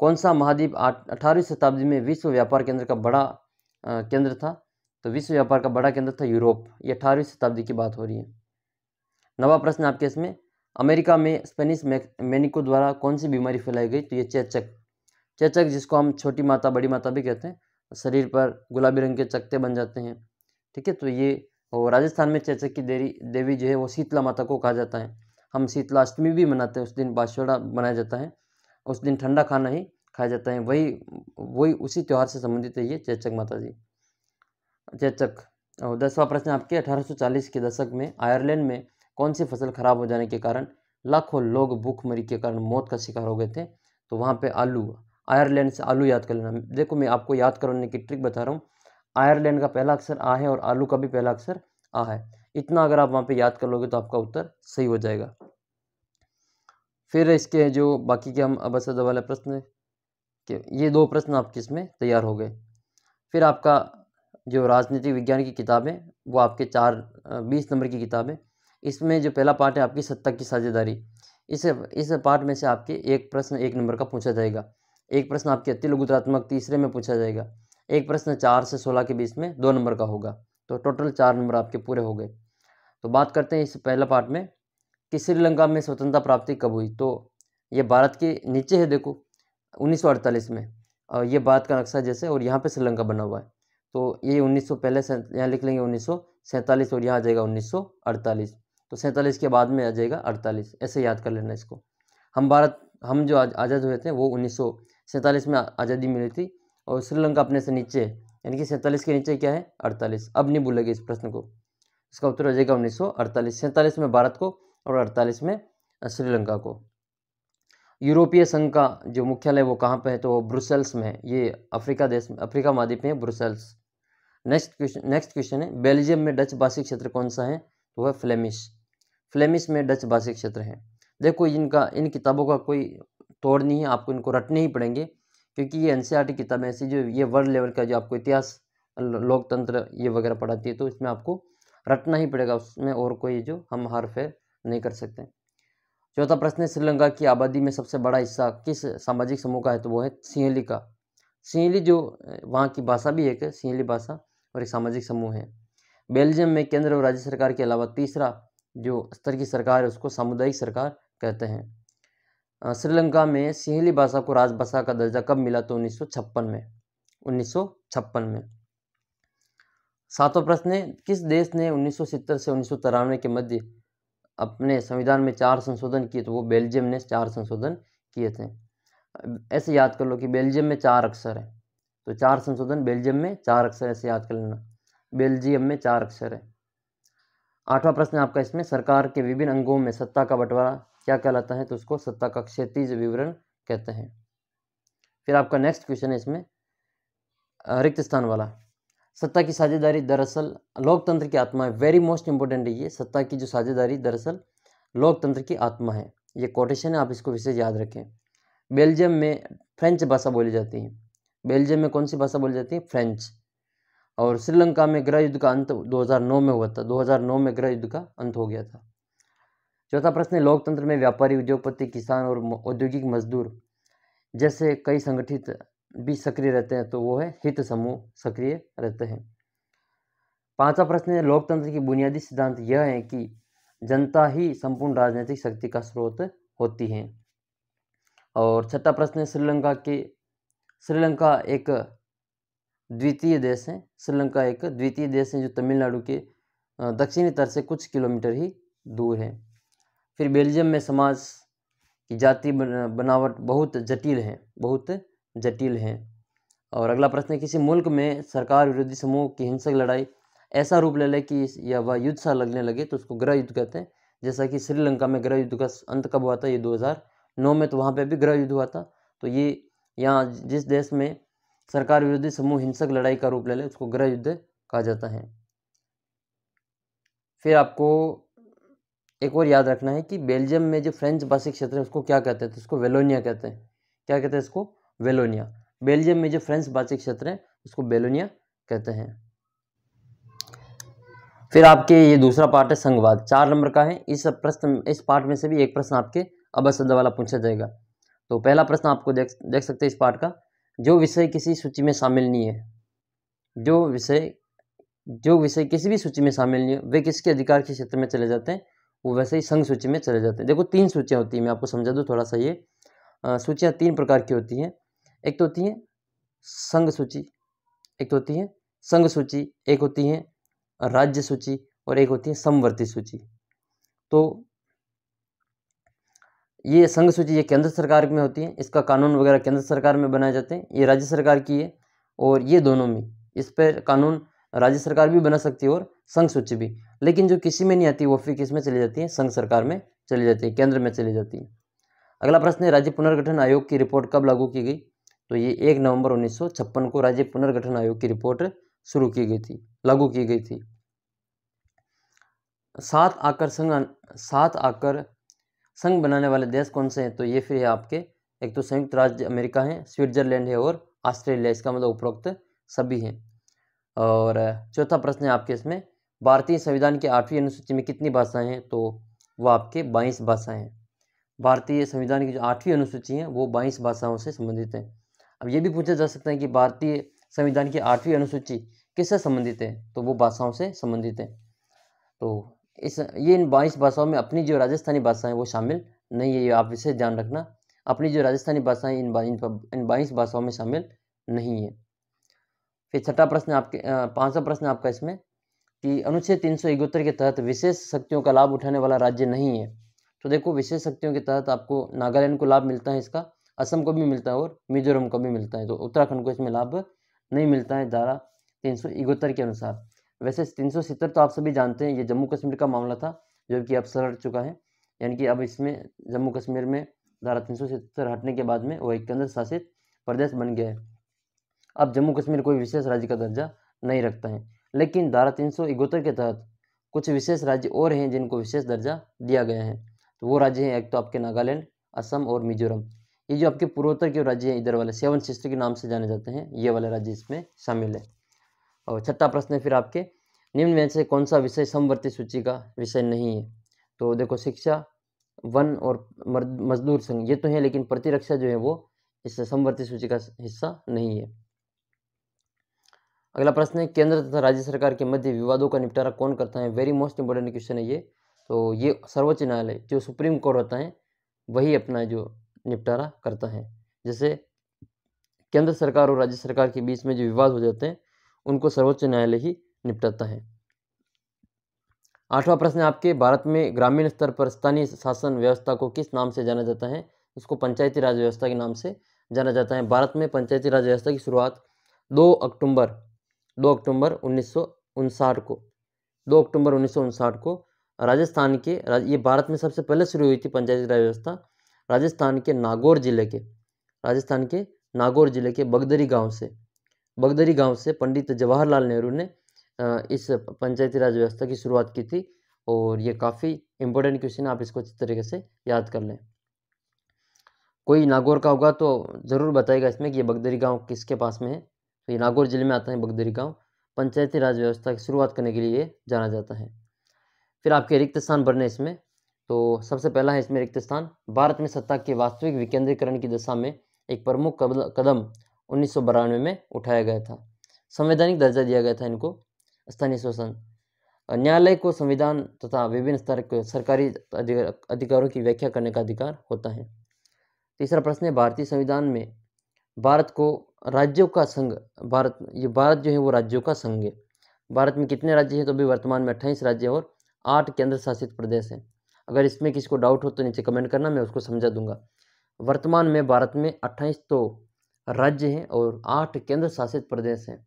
कौन सा महाद्वीप अठारहवीं शताब्दी में विश्व व्यापार केंद्र का बड़ा केंद्र था तो विश्व व्यापार का बड़ा केंद्र था यूरोप ये अठारहवीं शताब्दी की बात हो रही है नवा प्रश्न आपके इसमें अमेरिका में स्पेनिश मैनिको द्वारा कौन सी बीमारी फैलाई गई तो ये चेचक चेचक जिसको हम छोटी माता बड़ी माता भी कहते हैं शरीर पर गुलाबी रंग के चकते बन जाते हैं ठीक है तो ये और राजस्थान में चेचक की देरी देवी जो है वो शीतला माता को कहा जाता है हम शीतलाष्टमी भी मनाते हैं उस दिन बासुड़ा बनाया जाता है उस दिन ठंडा खाना ही खाया जाता है वही वही उसी त्यौहार से संबंधित है ये चेचक माता जी चेचक और दसवा प्रश्न आपके 1840 के दशक में आयरलैंड में कौन सी फसल खराब हो जाने के कारण लाखों लोग भूखमरी के कारण मौत का शिकार हो गए थे तो वहाँ पे आलू आयरलैंड से आलू याद कर लेना देखो मैं आपको याद करने की ट्रिक बता रहा हूँ आयरलैंड का पहला अक्षर आ है और आलू का भी पहला अक्षर आ है इतना अगर आप वहाँ पे याद कर लोगे तो आपका उत्तर सही हो जाएगा फिर इसके जो बाकी के हम अबसद वाले प्रश्न के ये दो प्रश्न आपके इसमें तैयार हो गए फिर आपका जो राजनीतिक विज्ञान की किताब है वो आपके चार बीस नंबर की किताब है इसमें जो पहला पार्ट है आपकी सत्ता की साझेदारी इस इस पार्ट में से आपके एक प्रश्न एक नंबर का पूछा जाएगा एक प्रश्न आपके अति लघुतरात्मक तीसरे में पूछा जाएगा एक प्रश्न चार से सोलह के बीच में दो नंबर का होगा तो टोटल चार नंबर आपके पूरे हो गए तो बात करते हैं इस पहला पार्ट में कि श्रीलंका में स्वतंत्रता प्राप्ति कब हुई तो ये भारत के नीचे है देखो उन्नीस में और ये भारत का नक्शा जैसे और यहाँ पे श्रीलंका बना हुआ है तो ये 1900 पहले यहाँ लिख लेंगे उन्नीस और यहाँ आ जाएगा उन्नीस तो सैंतालीस के बाद में आ जाएगा अड़तालीस ऐसे याद कर लेना इसको हम भारत हम जो आज़ाद हुए थे वो उन्नीस सैंतालीस में आज़ादी मिली थी और श्रीलंका अपने से नीचे यानी कि सैंतालीस के नीचे क्या है अड़तालीस अब नहीं भूलेंगे इस प्रश्न को इसका उत्तर हो जाएगा उन्नीस सौ अड़तालीस सैंतालीस में भारत को और अड़तालीस में श्रीलंका को यूरोपीय संघ का जो मुख्यालय वो कहाँ पर है तो वो ब्रुसेल्स में है ये अफ्रीका देश में अफ्रीका महाद्वीप में Brussels next question next question है बेल्जियम में डच भाषिक क्षेत्र कौन सा है तो वह फ्लेमिश फ्लेमिश में डच भाषिक क्षेत्र है देखो इनका इन किताबों का कोई तोड़नी है आपको इनको रटने ही पड़ेंगे क्योंकि ये एन e किताबें ऐसी जो ये वर्ल्ड लेवल का जो आपको इतिहास लोकतंत्र ये वगैरह पढ़ाती है तो इसमें आपको रटना ही पड़ेगा उसमें और कोई जो हम हार फेर नहीं कर सकते चौथा प्रश्न है श्रीलंका की आबादी में सबसे बड़ा हिस्सा किस सामाजिक समूह का है तो वो है सिंहली का सिंहली जो वहाँ की भाषा भी एक है सिंहली भाषा और एक सामाजिक समूह है बेल्जियम में केंद्र और राज्य सरकार के अलावा तीसरा जो स्तर की सरकार है उसको सामुदायिक सरकार कहते हैं श्रीलंका में सिहली भाषा को राजभाषा का दर्जा कब मिला तो 1956 में 1956 में सातवां प्रश्न है किस देश ने 1970 से उन्नीस के मध्य अपने संविधान में चार संशोधन किए तो वो बेल्जियम ने चार संशोधन किए थे ऐसे याद कर लो कि बेल्जियम में चार अक्षर है तो चार संशोधन बेल्जियम में चार अक्षर ऐसे याद कर लेना बेल्जियम में चार अक्षर है आठवां प्रश्न आपका इसमें सरकार के विभिन्न अंगों में सत्ता का बंटवारा क्या कहलाता है तो उसको सत्ता का क्षेत्रीय विवरण कहते हैं फिर आपका नेक्स्ट क्वेश्चन है इसमें रिक्त स्थान वाला सत्ता की साझेदारी दरअसल लोकतंत्र की आत्मा है वेरी मोस्ट इंपॉर्टेंट है ये सत्ता की जो साझेदारी दरअसल लोकतंत्र की आत्मा है ये कोटेशन है आप इसको विशेष याद रखें बेल्जियम में फ्रेंच भाषा बोली जाती है बेल्जियम में कौन सी भाषा बोली जाती है फ्रेंच और श्रीलंका में गृह युद्ध का अंत 2009 में हुआ था 2009 में गृह युद्ध का अंत हो गया था चौथा प्रश्न है लोकतंत्र में व्यापारी उद्योगपति किसान और औद्योगिक मजदूर जैसे कई संगठित भी सक्रिय रहते हैं तो वो है हित समूह सक्रिय रहते हैं पांचवा प्रश्न है लोकतंत्र की बुनियादी सिद्धांत यह है कि जनता ही संपूर्ण राजनीतिक शक्ति का स्रोत होती है और छठा प्रश्न है श्रीलंका के श्रीलंका एक द्वितीय देश है श्रीलंका एक द्वितीय देश है जो तमिलनाडु के दक्षिणी तट से कुछ किलोमीटर ही दूर है फिर बेल्जियम में समाज की जाति बनावट बहुत जटिल है बहुत जटिल है और अगला प्रश्न है किसी मुल्क में सरकार विरोधी समूह की हिंसक लड़ाई ऐसा रूप ले ले कि या वह युद्ध सा लगने लगे तो उसको ग्रह युद्ध कहते हैं जैसा कि श्रीलंका में ग्रह युद्ध का अंत कब हुआ था ये 2009 में तो वहाँ पे भी गृह युद्ध हुआ था तो ये यहाँ जिस देश में सरकार विरोधी समूह हिंसक लड़ाई का रूप ले ले उसको गृह युद्ध कहा जाता है फिर आपको एक और याद रखना है कि बेल्जियम में जो फ्रेंच भाषिक क्षेत्र है उसको क्या कहते हैं तो उसको वेलोनिया कहते हैं क्या कहते हैं इसको वेलोनिया बेल्जियम में जो फ्रेंच भाषिक क्षेत्र है उसको बेलोनिया कहते हैं फिर आपके ये दूसरा पार्ट है संघवाद चार नंबर का है इस प्रश्न इस पार्ट में से भी एक प्रश्न आपके अबसद वाला पूछा जाएगा तो पहला प्रश्न आपको देख देख सकते हैं इस पार्ट का जो विषय किसी सूची में शामिल नहीं है जो विषय जो विषय किसी भी सूची में शामिल नहीं है वे किसके अधिकार के क्षेत्र में चले जाते हैं वो वैसे ही संघ सूची में चले जाते हैं देखो तीन सूचियाँ होती हैं मैं आपको समझा दूँ थोड़ा सा ये सूचियाँ तीन प्रकार की होती हैं एक तो होती हैं संघ सूची एक तो होती है संघ सूची एक होती है राज्य सूची और एक होती है समवर्ती सूची तो ये संघ सूची ये केंद्र सरकार में होती है इसका कानून वगैरह केंद्र सरकार में बनाए जाते हैं ये राज्य सरकार की है और ये दोनों में इस पर कानून राज्य सरकार भी बना सकती है और संघ सूची भी लेकिन जो किसी में नहीं आती वो फिर किस में चली जाती है संघ सरकार में चली जाती है केंद्र में चली जाती है अगला प्रश्न है राज्य पुनर्गठन आयोग की रिपोर्ट कब लागू की गई तो ये एक नवंबर उन्नीस को राज्य पुनर्गठन आयोग की रिपोर्ट शुरू की गई थी लागू की गई थी सात आकर संघ सात आकर संघ बनाने वाले देश कौन से हैं तो ये फिर है आपके एक तो संयुक्त राज्य अमेरिका है स्विट्जरलैंड है और ऑस्ट्रेलिया इसका मतलब उपरोक्त सभी हैं और चौथा प्रश्न है आपके इसमें भारतीय संविधान की आठवीं अनुसूची में कितनी भाषाएं हैं तो वो आपके बाईस भाषाएं हैं भारतीय संविधान की जो आठवीं अनुसूची है वो बाईस भाषाओं से संबंधित है अब ये भी पूछा जा सकता है कि भारतीय संविधान की आठवीं अनुसूची किससे संबंधित है तो वो भाषाओं से संबंधित है तो इस ये इन बाईस भाषाओं में अपनी जो राजस्थानी भाषा है वो शामिल नहीं है ये आप विशेष ध्यान रखना अपनी जो राजस्थानी भाषाएं इन इन बाईस भाषाओं में शामिल नहीं है फिर छठा प्रश्न आपके पाँचवा प्रश्न आपका इसमें कि अनुच्छेद तीन सौ इकहत्तर के तहत विशेष शक्तियों का लाभ उठाने वाला राज्य नहीं है तो देखो विशेष शक्तियों के तहत आपको नागालैंड को लाभ मिलता है इसका असम को भी मिलता है और मिजोरम को भी मिलता है तो उत्तराखंड को इसमें लाभ नहीं मिलता है धारा तीन सौ इकहत्तर के अनुसार वैसे तीन सौ सत्तर तो आप सभी जानते हैं ये जम्मू कश्मीर का मामला था जो कि अब सड़ चुका है यानी कि अब इसमें जम्मू कश्मीर में धारा तीन सौ सत्तर हटने के बाद में वो एक केंद्र शासित प्रदेश बन गया है अब जम्मू कश्मीर कोई विशेष राज्य का दर्जा नहीं रखता है लेकिन धारा तीन सौ के तहत कुछ विशेष राज्य और हैं जिनको विशेष दर्जा दिया गया है तो वो राज्य हैं एक तो आपके नागालैंड असम और मिजोरम ये जो आपके पूर्वोत्तर के राज्य हैं इधर वाले सेवन सिस्टर के नाम से जाने जाते हैं ये वाले राज्य इसमें शामिल है और छठा प्रश्न है फिर आपके निम्न में से कौन सा विषय समवर्ती सूची का विषय नहीं है तो देखो शिक्षा वन और मजदूर संघ ये तो है लेकिन प्रतिरक्षा जो है वो इस समवर्ती सूची का हिस्सा नहीं है अगला प्रश्न है केंद्र तथा राज्य सरकार के मध्य विवादों का निपटारा कौन करता है वेरी मोस्ट इंपॉर्टेंट क्वेश्चन है ये तो ये सर्वोच्च न्यायालय जो सुप्रीम कोर्ट होता है वही अपना जो निपटारा करता है जैसे केंद्र सरकार और राज्य सरकार के बीच में जो विवाद हो जाते हैं उनको सर्वोच्च न्यायालय ही निपटाता है आठवां प्रश्न आपके भारत में ग्रामीण स्तर पर स्थानीय शासन व्यवस्था को किस नाम से जाना जाता है उसको पंचायती राज व्यवस्था के नाम से जाना जाता है भारत में पंचायती राज व्यवस्था की शुरुआत 2 अक्टूबर दो अक्टूबर उन्नीस को दो अक्टूबर उन्नीस को राजस्थान के राज, ये भारत में सबसे पहले शुरू हुई थी पंचायती राज व्यवस्था राजस्थान के नागौर जिले के राजस्थान के नागौर जिले के बगदरी गांव से बगदरी गांव से पंडित जवाहरलाल नेहरू ने इस पंचायती राज व्यवस्था की शुरुआत की थी और ये काफ़ी इंपॉर्टेंट क्वेश्चन है आप इसको अच्छी तरीके से याद कर लें कोई नागौर का होगा तो ज़रूर बताएगा इसमें कि ये बगदरी गांव किसके पास में है तो ये नागौर जिले में आता है बगदरी गाँव पंचायती राज व्यवस्था की शुरुआत करने के लिए जाना जाता है फिर आपके रिक्त स्थान भरने इसमें तो सबसे पहला है इसमें रिक्त स्थान भारत में सत्ता के वास्तविक विकेंद्रीकरण की दशा में एक प्रमुख कदम उन्नीस में उठाया गया था संवैधानिक दर्जा दिया गया था इनको स्थानीय शोषण न्यायालय को संविधान तथा विभिन्न स्तर के सरकारी अधिकारों की व्याख्या करने का अधिकार होता है तीसरा प्रश्न है भारतीय संविधान में भारत को राज्यों का संघ भारत ये भारत जो है वो राज्यों का संघ है भारत में कितने राज्य हैं तो अभी वर्तमान में अट्ठाईस राज्य और आठ केंद्र शासित प्रदेश हैं अगर इसमें किसी को डाउट हो तो नीचे कमेंट करना मैं उसको समझा दूंगा वर्तमान में भारत में अट्ठाईस तो राज्य हैं और आठ केंद्र शासित प्रदेश हैं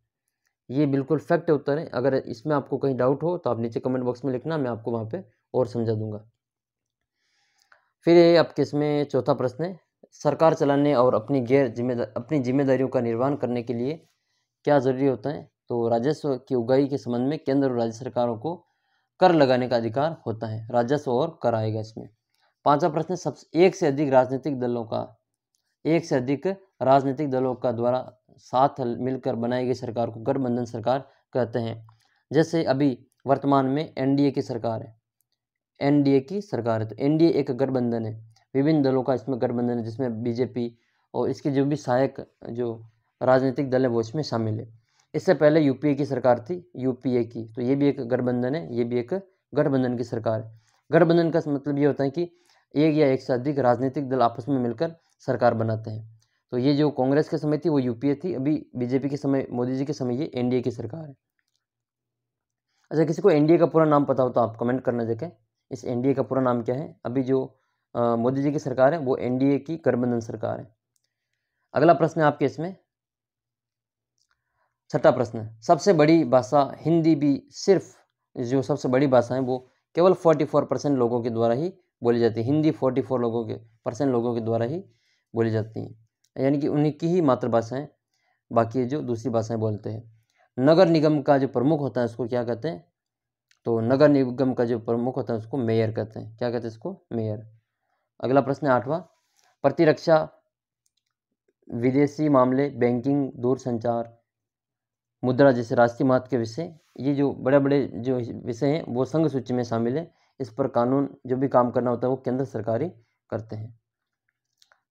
ये बिल्कुल फैक्ट उत्तर है अगर इसमें आपको कहीं डाउट हो तो आप नीचे कमेंट बॉक्स में लिखना मैं आपको वहाँ पर और समझा दूंगा फिर आपके इसमें चौथा प्रश्न है सरकार चलाने और अपनी गैर जिम्मेदार अपनी जिम्मेदारियों का निर्वहन करने के लिए क्या ज़रूरी होता है तो राजस्व की उगाही के संबंध में केंद्र और राज्य सरकारों को कर लगाने का अधिकार होता है राजस्व और कर आएगा इसमें पांचवा प्रश्न सब एक से अधिक राजनीतिक दलों का एक से अधिक राजनीतिक दलों का द्वारा साथ मिलकर बनाई गई सरकार को गठबंधन सरकार कहते हैं जैसे अभी वर्तमान में एनडीए की सरकार है एनडीए की सरकार है तो एनडीए एक गठबंधन है विभिन्न दलों का इसमें गठबंधन है जिसमें बीजेपी और इसके जो भी सहायक जो राजनीतिक दल है वो इसमें शामिल है इससे पहले यूपीए की सरकार थी यूपीए की तो ये भी एक गठबंधन है ये भी एक गठबंधन की सरकार है गठबंधन का मतलब ये होता है कि एक या एक से अधिक राजनीतिक दल आपस में मिलकर सरकार बनाते हैं तो ये जो कांग्रेस के समय थी वो यूपीए थी अभी बीजेपी के समय मोदी जी के समय ये एनडीए की सरकार है अच्छा किसी को एनडीए का पूरा नाम पता हो तो आप कमेंट करना देखें इस एनडीए का पूरा नाम क्या है अभी जो मोदी जी की सरकार है वो एनडीए की गठबंधन सरकार है अगला प्रश्न है आपके इसमें छठा प्रश्न सबसे बड़ी भाषा हिंदी भी सिर्फ जो सबसे बड़ी भाषा है वो केवल 44 परसेंट लोगों के द्वारा ही बोली जाती है हिंदी 44 लोगों के परसेंट लोगों के द्वारा ही बोली जाती है यानी कि उन्हीं की ही मातृभाषाएँ बाकी जो दूसरी भाषाएँ बोलते हैं नगर निगम का जो प्रमुख होता है उसको क्या कहते हैं तो नगर निगम का जो प्रमुख होता है उसको मेयर कहते हैं क्या कहते हैं इसको मेयर अगला प्रश्न है आठवां प्रतिरक्षा विदेशी मामले बैंकिंग दूरसंचार मुद्रा जैसे राष्ट्रीय महत्व के विषय ये जो बड़े बड़े जो विषय हैं वो संघ सूची में शामिल है इस पर कानून जो भी काम करना होता है वो केंद्र सरकार ही करते हैं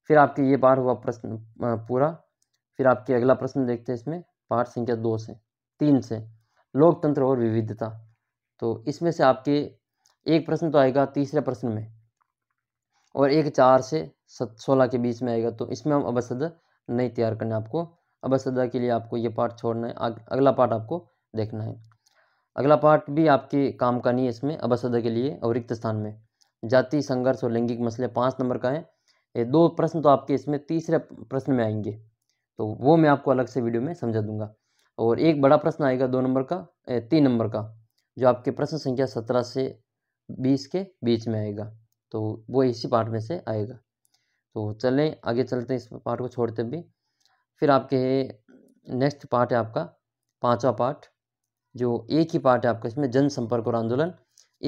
फिर आपके ये बार हुआ प्रश्न पूरा फिर आपके अगला प्रश्न देखते हैं इसमें पाठ संख्या दो से तीन से लोकतंत्र और विविधता तो इसमें से आपके एक प्रश्न तो आएगा तीसरे प्रश्न में और एक चार से सत सोलह के बीच में आएगा तो इसमें हम अबसद नहीं तैयार करना आपको अबसदा के लिए आपको ये पार्ट छोड़ना है अगला पार्ट आपको देखना है अगला पार्ट भी आपके काम का नहीं है इसमें अबसदा के लिए और रिक्त स्थान में जाति संघर्ष और लैंगिक मसले पाँच नंबर का है ये दो प्रश्न तो आपके इसमें तीसरे प्रश्न में आएंगे तो वो मैं आपको अलग से वीडियो में समझा दूंगा और एक बड़ा प्रश्न आएगा दो नंबर का तीन नंबर का जो आपके प्रश्न संख्या सत्रह से बीस के बीच में आएगा तो वो इसी पार्ट में से आएगा तो चलें आगे चलते हैं इस पार्ट को छोड़ते भी फिर आपके नेक्स्ट पार्ट है आपका पांचवा पार्ट जो एक ही पार्ट है आपका इसमें जनसंपर्क और आंदोलन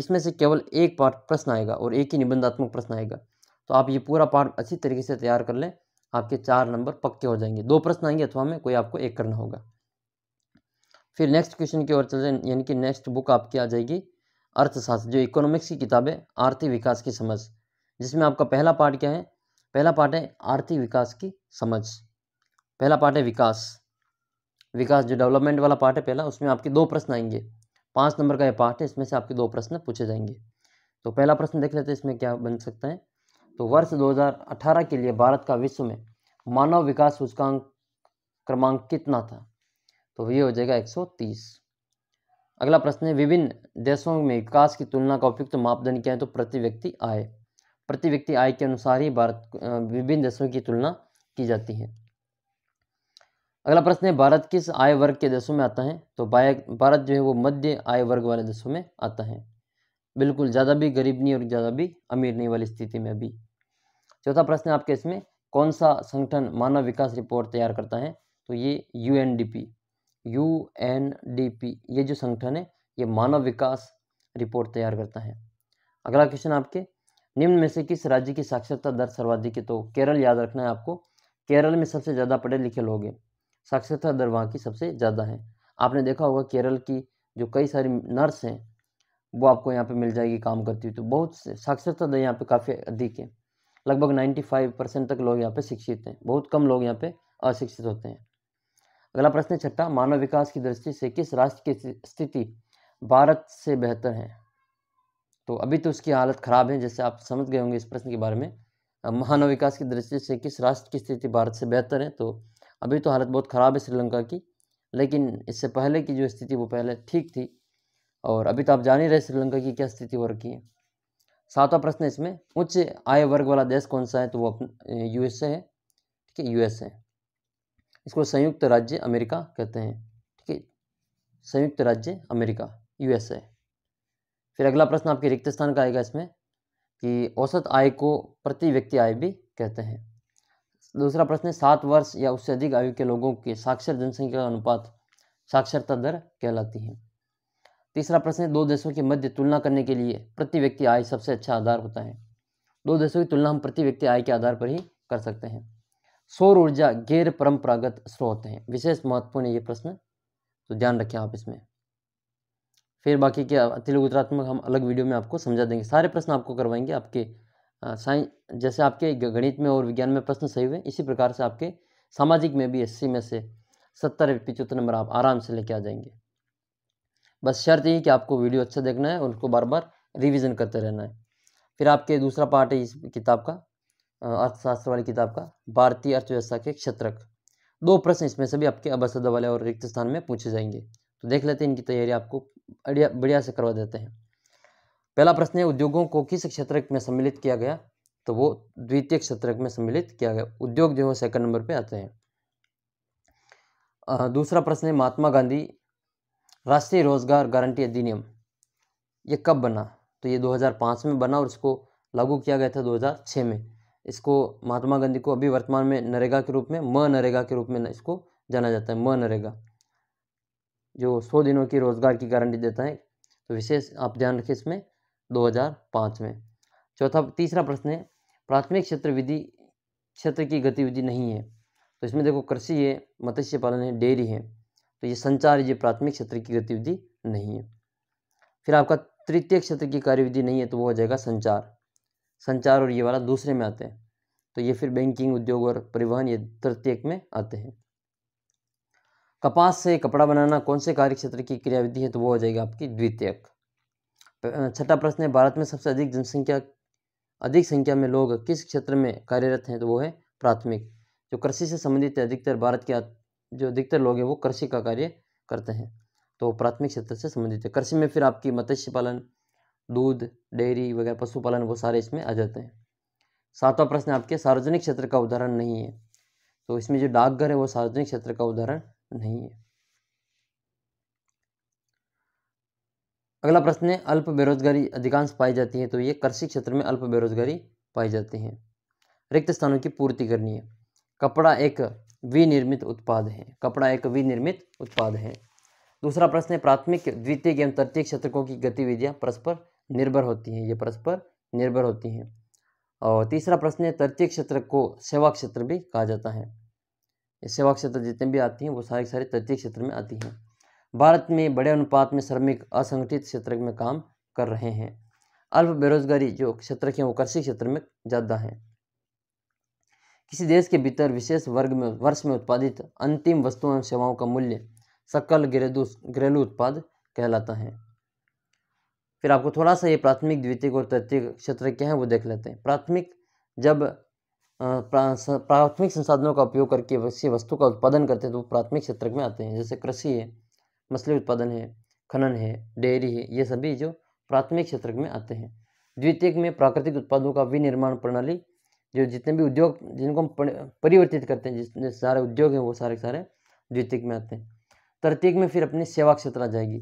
इसमें से केवल एक पार्ट प्रश्न आएगा और एक ही निबंधात्मक प्रश्न आएगा तो आप ये पूरा पार्ट अच्छी तरीके से तैयार कर लें आपके चार नंबर पक्के हो जाएंगे दो प्रश्न आएंगे अथवा में कोई आपको एक करना होगा फिर नेक्स्ट क्वेश्चन की ओर चल यानी कि नेक्स्ट बुक आपकी आ जाएगी अर्थशास्त्र जो इकोनॉमिक्स की किताब है आर्थिक विकास की समझ जिसमें आपका पहला पार्ट क्या है पहला पार्ट है आर्थिक विकास की समझ पहला पार्ट है विकास विकास जो डेवलपमेंट वाला पार्ट है पहला उसमें आपके दो प्रश्न आएंगे पाँच नंबर का यह पार्ट है इसमें से आपके दो प्रश्न पूछे जाएंगे तो पहला प्रश्न देख लेते हैं इसमें क्या बन सकता है तो वर्ष 2018 के लिए भारत का विश्व में मानव विकास सूचकांक क्रमांक कितना था तो ये हो जाएगा अगला प्रश्न है विभिन्न देशों में विकास की तुलना का उपयुक्त मापदंड क्या है तो प्रति व्यक्ति आय प्रति व्यक्ति आय के अनुसार ही भारत विभिन्न देशों की तुलना की जाती है अगला प्रश्न है भारत किस आय वर्ग के देशों में आता है तो भारत जो है वो मध्य आय वर्ग वाले देशों में आता है बिल्कुल ज़्यादा भी गरीब नहीं और ज़्यादा भी अमीर नहीं वाली स्थिति में अभी चौथा प्रश्न आपके इसमें कौन सा संगठन मानव विकास रिपोर्ट तैयार करता है तो ये UNDP U N D P ये जो संगठन है ये मानव विकास रिपोर्ट तैयार करता है अगला क्वेश्चन आपके निम्न में से किस राज्य की साक्षरता दर सर्वाधिक है तो केरल याद रखना है आपको केरल में सबसे ज़्यादा पढ़े लिखे लोग हैं साक्षरता दर वहाँ की सबसे ज़्यादा है आपने देखा होगा केरल की जो कई सारी नर्स हैं वो आपको यहाँ पे मिल जाएगी काम करती हुई तो बहुत से साक्षरता दर यहाँ पे काफ़ी अधिक है लगभग 95 परसेंट तक लोग यहाँ पे शिक्षित हैं बहुत कम लोग यहाँ पे अशिक्षित होते हैं अगला प्रश्न छठा मानव विकास की दृष्टि से किस राष्ट्र की स्थिति भारत से बेहतर है तो अभी तो उसकी हालत ख़राब है जैसे आप समझ गए होंगे इस प्रश्न के बारे में मानव विकास की दृष्टि से किस राष्ट्र की स्थिति भारत से बेहतर है तो अभी तो हालत बहुत ख़राब है श्रीलंका की लेकिन इससे पहले की जो स्थिति वो पहले ठीक थी और अभी तो आप जान ही रहे श्रीलंका की क्या स्थिति हो रखी है सातवां प्रश्न इसमें उच्च आय वर्ग वाला देश कौन सा है तो वो यू है ठीक है यू है इसको संयुक्त राज्य अमेरिका कहते हैं ठीक है संयुक्त राज्य अमेरिका यूएसए फिर अगला प्रश्न आपके रिक्त स्थान का आएगा इसमें कि औसत आय को प्रति व्यक्ति आय भी कहते हैं दूसरा प्रश्न है सात वर्ष या उससे अधिक आयु के लोगों के साक्षर जनसंख्या का अनुपात साक्षरता दर कहलाती है तीसरा प्रश्न है दो देशों के मध्य तुलना करने के लिए प्रति व्यक्ति आय सबसे अच्छा आधार होता है दो देशों की तुलना हम प्रति व्यक्ति आय के आधार पर ही कर सकते हैं सौर ऊर्जा गैर परंपरागत स्रोत हैं विशेष महत्वपूर्ण है ये प्रश्न तो ध्यान रखें आप इसमें फिर बाकी के अतिलघुत्रात्मक हम अलग वीडियो में आपको समझा देंगे सारे प्रश्न आपको करवाएंगे आपके साइंस जैसे आपके गणित में और विज्ञान में प्रश्न सही हुए इसी प्रकार से आपके सामाजिक में भी एस में से सत्तर पिचहत्तर नंबर आप आराम से लेके आ जाएंगे बस शर्त यही कि आपको वीडियो अच्छा देखना है और उसको बार बार रिविज़न करते रहना है फिर आपके दूसरा पार्ट है इस किताब का अर्थशास्त्र वाली किताब का भारतीय अर्थव्यवस्था के क्षेत्रक दो प्रश्न इसमें सभी आपके अबसद वाले और रिक्त स्थान में पूछे जाएंगे तो देख लेते हैं इनकी तैयारी आपको बढ़िया बढ़िया से करवा देते हैं पहला प्रश्न है उद्योगों को किस क्षेत्र में सम्मिलित किया गया तो वो द्वितीय क्षेत्र में सम्मिलित किया गया उद्योग जो है सेकंड नंबर पे आते हैं दूसरा प्रश्न है महात्मा गांधी राष्ट्रीय रोजगार गारंटी अधिनियम ये कब बना तो ये 2005 में बना और इसको लागू किया गया था 2006 में इसको महात्मा गांधी को अभी वर्तमान में नरेगा के रूप में म नरेगा के रूप में इसको जाना जाता है म नरेगा जो सौ दिनों की रोज़गार की गारंटी देता है तो विशेष आप ध्यान रखें इसमें 2005 में चौथा तीसरा प्रश्न है प्राथमिक क्षेत्र विधि क्षेत्र की गतिविधि नहीं है तो इसमें देखो कृषि है मत्स्य पालन है डेयरी है तो ये संचार ये प्राथमिक क्षेत्र की गतिविधि नहीं है फिर आपका तृतीय क्षेत्र की कार्यविधि नहीं है तो वो हो जाएगा संचार संचार और ये वाला दूसरे में आते हैं तो ये फिर बैंकिंग उद्योग और परिवहन ये तृतीय में आते हैं कपास से कपड़ा बनाना कौन से कार्य क्षेत्र की क्रियाविधि है तो वो हो जाएगा आपकी द्वितीयक छठा प्रश्न है भारत में सबसे अधिक जनसंख्या अधिक संख्या में लोग किस क्षेत्र में कार्यरत हैं तो वो है प्राथमिक जो कृषि से संबंधित है अधिकतर भारत के जो अधिकतर लोग हैं वो कृषि का कार्य करते हैं तो प्राथमिक क्षेत्र से संबंधित है कृषि में फिर आपकी मत्स्य पालन दूध डेयरी वगैरह पशुपालन वो सारे इसमें आ जाते हैं सातवां प्रश्न आपके सार्वजनिक क्षेत्र का उदाहरण नहीं है तो इसमें जो डाकघर है वो सार्वजनिक क्षेत्र का उदाहरण नहीं है अगला प्रश्न है अल्प बेरोजगारी अधिकांश पाई जाती है तो ये कृषि क्षेत्र में अल्प बेरोजगारी पाई जाती है रिक्त स्थानों की पूर्ति करनी है कपड़ा एक विनिर्मित उत्पाद है कपड़ा एक विनिर्मित उत्पाद है दूसरा प्रश्न है प्राथमिक द्वितीय एवं तृतीय क्षेत्रों की गतिविधियां परस्पर निर्भर होती हैं ये परस्पर निर्भर होती हैं और तीसरा प्रश्न है तृतीय क्षेत्र को सेवा क्षेत्र भी कहा जाता है सेवा क्षेत्र जितने भी आती हैं वो सारे सारे तृतीय क्षेत्र में आती हैं भारत में बड़े अनुपात में श्रमिक असंगठित क्षेत्र में काम कर रहे हैं अल्प बेरोजगारी जो क्षेत्र के वो कृषि क्षेत्र में ज़्यादा है किसी देश के भीतर विशेष वर्ग में वर्ष में उत्पादित अंतिम वस्तुओं एवं सेवाओं का मूल्य सकल घरेलू घरेलू उत्पाद कहलाता है फिर आपको थोड़ा सा ये प्राथमिक द्वितीय और तृतीय क्षेत्र क्या है वो देख लेते हैं प्राथमिक जब प्राथमिक संसाधनों का उपयोग करके किसी वस्तु का उत्पादन करते हैं तो वो प्राथमिक क्षेत्र में आते हैं जैसे कृषि है मछली उत्पादन है खनन है डेयरी है ये सभी जो प्राथमिक क्षेत्र में आते हैं द्वितीय में प्राकृतिक उत्पादों का विनिर्माण प्रणाली जो जितने भी उद्योग जिनको हम परिवर्तित करते हैं जितने सारे उद्योग हैं वो सारे सारे द्वितीय में आते हैं तृतीय में फिर अपनी सेवा क्षेत्र आ जाएगी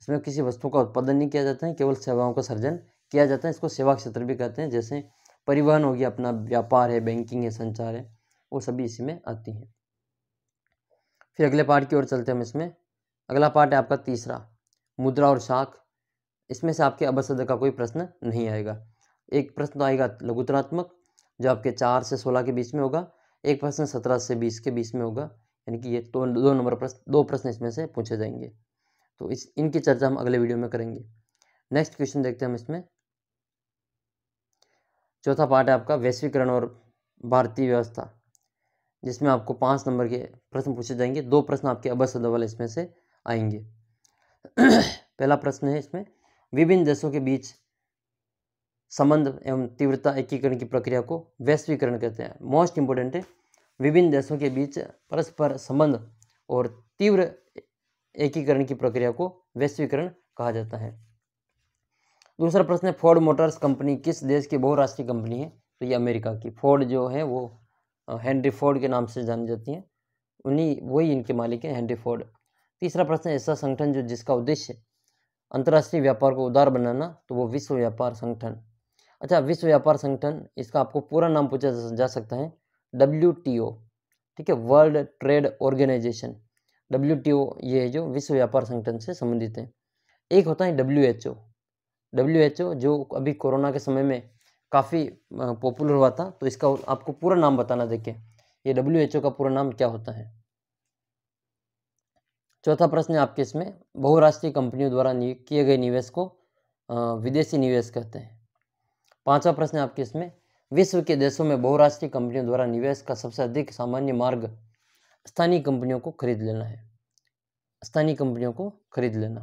इसमें किसी वस्तु का उत्पादन नहीं किया जाता है केवल सेवाओं का सर्जन किया जाता है इसको सेवा क्षेत्र भी कहते हैं जैसे परिवहन हो गया अपना व्यापार है बैंकिंग है संचार है वो सभी इसी में आती हैं फिर अगले पार्ट की ओर चलते हैं हम इसमें अगला पार्ट है आपका तीसरा मुद्रा और शाख इसमें से आपके अवसद का कोई प्रश्न नहीं आएगा एक प्रश्न आएगा लघुतरात्मक जो आपके चार से सोलह के बीच में होगा एक प्रश्न सत्रह से बीस के बीच में होगा यानी कि ये तो दो नंबर प्रश्न दो प्रश्न इसमें से पूछे जाएंगे तो इस इनकी चर्चा हम अगले वीडियो में करेंगे नेक्स्ट क्वेश्चन देखते हैं हम इसमें चौथा पार्ट है आपका वैश्वीकरण और भारतीय व्यवस्था जिसमें आपको पाँच नंबर के प्रश्न पूछे जाएंगे दो प्रश्न आपके अब डबल इसमें से आएंगे पहला प्रश्न है इसमें विभिन्न देशों के बीच संबंध एवं तीव्रता एकीकरण की प्रक्रिया को वैश्वीकरण कहते हैं मोस्ट इंपोर्टेंट है विभिन्न देशों के बीच परस्पर संबंध और तीव्र एकीकरण की प्रक्रिया को वैश्वीकरण कहा जाता है दूसरा प्रश्न है फोर्ड मोटर्स कंपनी किस देश की बहुराष्ट्रीय कंपनी है तो ये अमेरिका की फोर्ड जो है वो हेनरी फोर्ड के नाम से जानी जाती हैं उन्हीं वही इनके मालिक हैं हेनरी फोर्ड तीसरा प्रश्न ऐसा संगठन जो जिसका उद्देश्य अंतर्राष्ट्रीय व्यापार को उदार बनाना तो वो विश्व व्यापार संगठन अच्छा विश्व व्यापार संगठन इसका आपको पूरा नाम पूछा जा सकता है डब्ल्यू ठीक है वर्ल्ड ट्रेड ऑर्गेनाइजेशन डब्ल्यू ये है जो विश्व व्यापार संगठन से संबंधित है एक होता है डब्ल्यू डब्ल्यू जो अभी कोरोना के समय में काफ़ी पॉपुलर हुआ था तो इसका आपको पूरा नाम बताना देखिए ये डब्ल्यू का पूरा नाम क्या होता है चौथा प्रश्न है आपके इसमें बहुराष्ट्रीय कंपनियों द्वारा किए गए निवेश को विदेशी निवेश कहते हैं पांचवा प्रश्न है आपके इसमें विश्व के देशों में बहुराष्ट्रीय कंपनियों द्वारा निवेश का सबसे अधिक सामान्य मार्ग स्थानीय कंपनियों को खरीद लेना है स्थानीय कंपनियों को खरीद लेना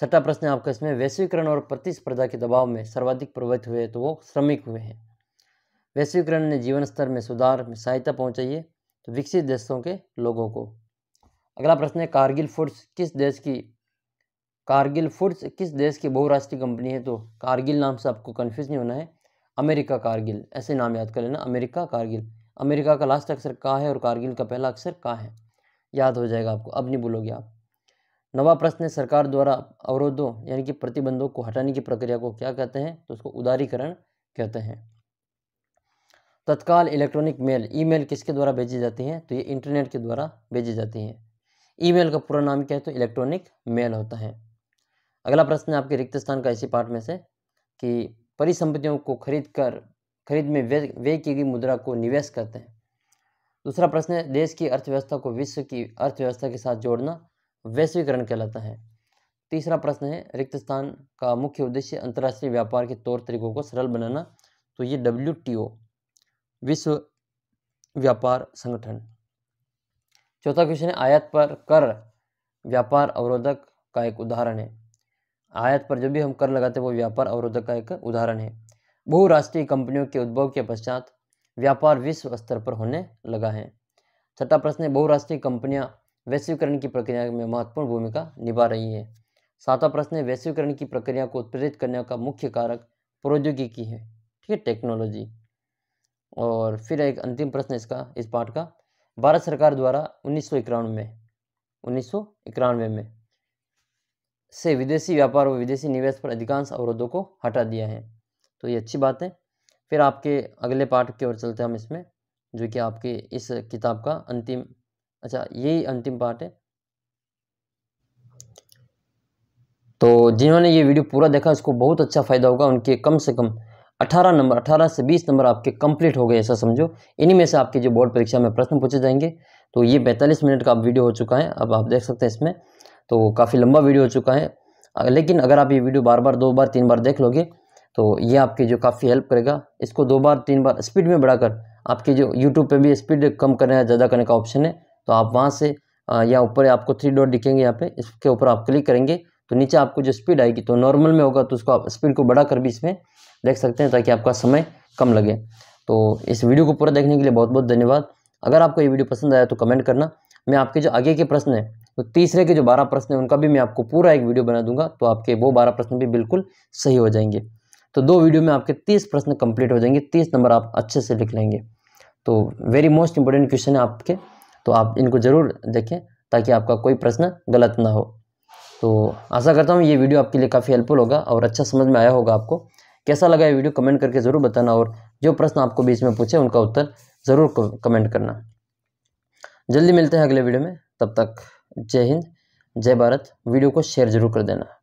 छठा प्रश्न है आपका इसमें वैश्वीकरण और प्रतिस्पर्धा के दबाव में सर्वाधिक प्रभावित हुए तो वो श्रमिक हुए हैं वैश्वीकरण ने जीवन स्तर में सुधार में सहायता पहुंचाई है तो विकसित देशों के लोगों को अगला प्रश्न है कारगिल फूड्स किस देश की कारगिल फूड्स किस देश की बहुराष्ट्रीय कंपनी है तो कारगिल नाम से आपको कन्फ्यूज़ नहीं होना है अमेरिका कारगिल ऐसे नाम याद कर लेना अमेरिका कारगिल अमेरिका का लास्ट अक्षर का है और कारगिल का पहला अक्षर का है याद हो जाएगा आपको अब नहीं बोलोगे आप नवा प्रश्न है सरकार द्वारा अवरोधों यानी कि प्रतिबंधों को हटाने की प्रक्रिया को क्या कहते हैं तो उसको उदारीकरण कहते हैं तत्काल इलेक्ट्रॉनिक मेल ईमेल किसके द्वारा भेजी जाती है तो ये इंटरनेट के द्वारा भेजी जाती है ईमेल का पूरा नाम क्या है तो इलेक्ट्रॉनिक मेल होता है अगला प्रश्न है आपके रिक्त स्थान का इसी पार्ट में से कि परिसंपत्तियों को खरीद कर खरीद में व्यय व्यय की गई मुद्रा को निवेश करते हैं दूसरा प्रश्न है देश की अर्थव्यवस्था को विश्व की अर्थव्यवस्था के साथ जोड़ना वैश्वीकरण कहलाता है तीसरा प्रश्न है रिक्त स्थान का मुख्य उद्देश्य अंतर्राष्ट्रीय व्यापार के तौर तरीकों को सरल बनाना तो ये डब्ल्यू विश्व व्यापार संगठन चौथा क्वेश्चन है आयात पर कर व्यापार अवरोधक का एक उदाहरण है आयात पर जो भी हम कर लगाते हैं वो व्यापार अवरोधक का एक उदाहरण है बहुराष्ट्रीय कंपनियों के उद्भव के पश्चात व्यापार विश्व स्तर पर होने लगा है छठा प्रश्न है बहुराष्ट्रीय कंपनियां वैश्वीकरण की प्रक्रिया में महत्वपूर्ण भूमिका निभा रही है सातवां प्रश्न है वैश्वीकरण की प्रक्रिया को उत्प्रेरित करने का मुख्य कारक प्रौद्योगिकी है ठीक है टेक्नोलॉजी और फिर एक अंतिम प्रश्न इसका इस पाठ का भारत सरकार द्वारा उन्नीस में उन्नीस में से विदेशी व्यापार और विदेशी निवेश पर अधिकांश अवरोधों को हटा दिया है तो ये अच्छी बात है फिर आपके अगले पार्ट की ओर चलते हम इसमें जो कि आपके इस किताब का अंतिम अच्छा यही अंतिम पार्ट है तो जिन्होंने ये वीडियो पूरा देखा उसको बहुत अच्छा फ़ायदा होगा उनके कम से कम 18 नंबर 18 से 20 नंबर आपके कंप्लीट हो गए ऐसा समझो इन्हीं में से आपके जो बोर्ड परीक्षा में प्रश्न पूछे जाएंगे तो ये 45 मिनट का वीडियो हो चुका है अब आप देख सकते हैं इसमें तो काफ़ी लंबा वीडियो हो चुका है लेकिन अगर आप ये वीडियो बार बार दो बार तीन बार देख लोगे तो ये आपकी जो काफ़ी हेल्प करेगा इसको दो बार तीन बार स्पीड में बढ़ाकर आपके जो यूट्यूब पे भी स्पीड कम करने या ज़्यादा करने का ऑप्शन है तो आप वहाँ से या ऊपर आपको थ्री डॉट दिखेंगे यहाँ पे इसके ऊपर आप क्लिक करेंगे तो नीचे आपको जो स्पीड आएगी तो नॉर्मल में होगा तो उसको आप स्पीड को बढ़ा कर भी इसमें देख सकते हैं ताकि आपका समय कम लगे तो इस वीडियो को पूरा देखने के लिए बहुत बहुत धन्यवाद अगर आपको ये वीडियो पसंद आया तो कमेंट करना मैं आपके जो आगे के प्रश्न हैं तो तीसरे के जो बारह प्रश्न हैं उनका भी मैं आपको पूरा एक वीडियो बना दूंगा तो आपके वो बारह प्रश्न भी बिल्कुल सही हो जाएंगे तो दो वीडियो में आपके तीस प्रश्न कंप्लीट हो जाएंगे तीस नंबर आप अच्छे से लिख लेंगे तो वेरी मोस्ट इंपॉर्टेंट क्वेश्चन है आपके तो आप इनको ज़रूर देखें ताकि आपका कोई प्रश्न गलत ना हो तो आशा करता हूँ ये वीडियो आपके लिए काफ़ी हेल्पफुल होगा और अच्छा समझ में आया होगा आपको कैसा लगा ये वीडियो कमेंट करके ज़रूर बताना और जो प्रश्न आपको बीच में पूछे उनका उत्तर ज़रूर कमेंट करना जल्दी मिलते हैं अगले वीडियो में तब तक जय हिंद जय भारत वीडियो को शेयर ज़रूर कर देना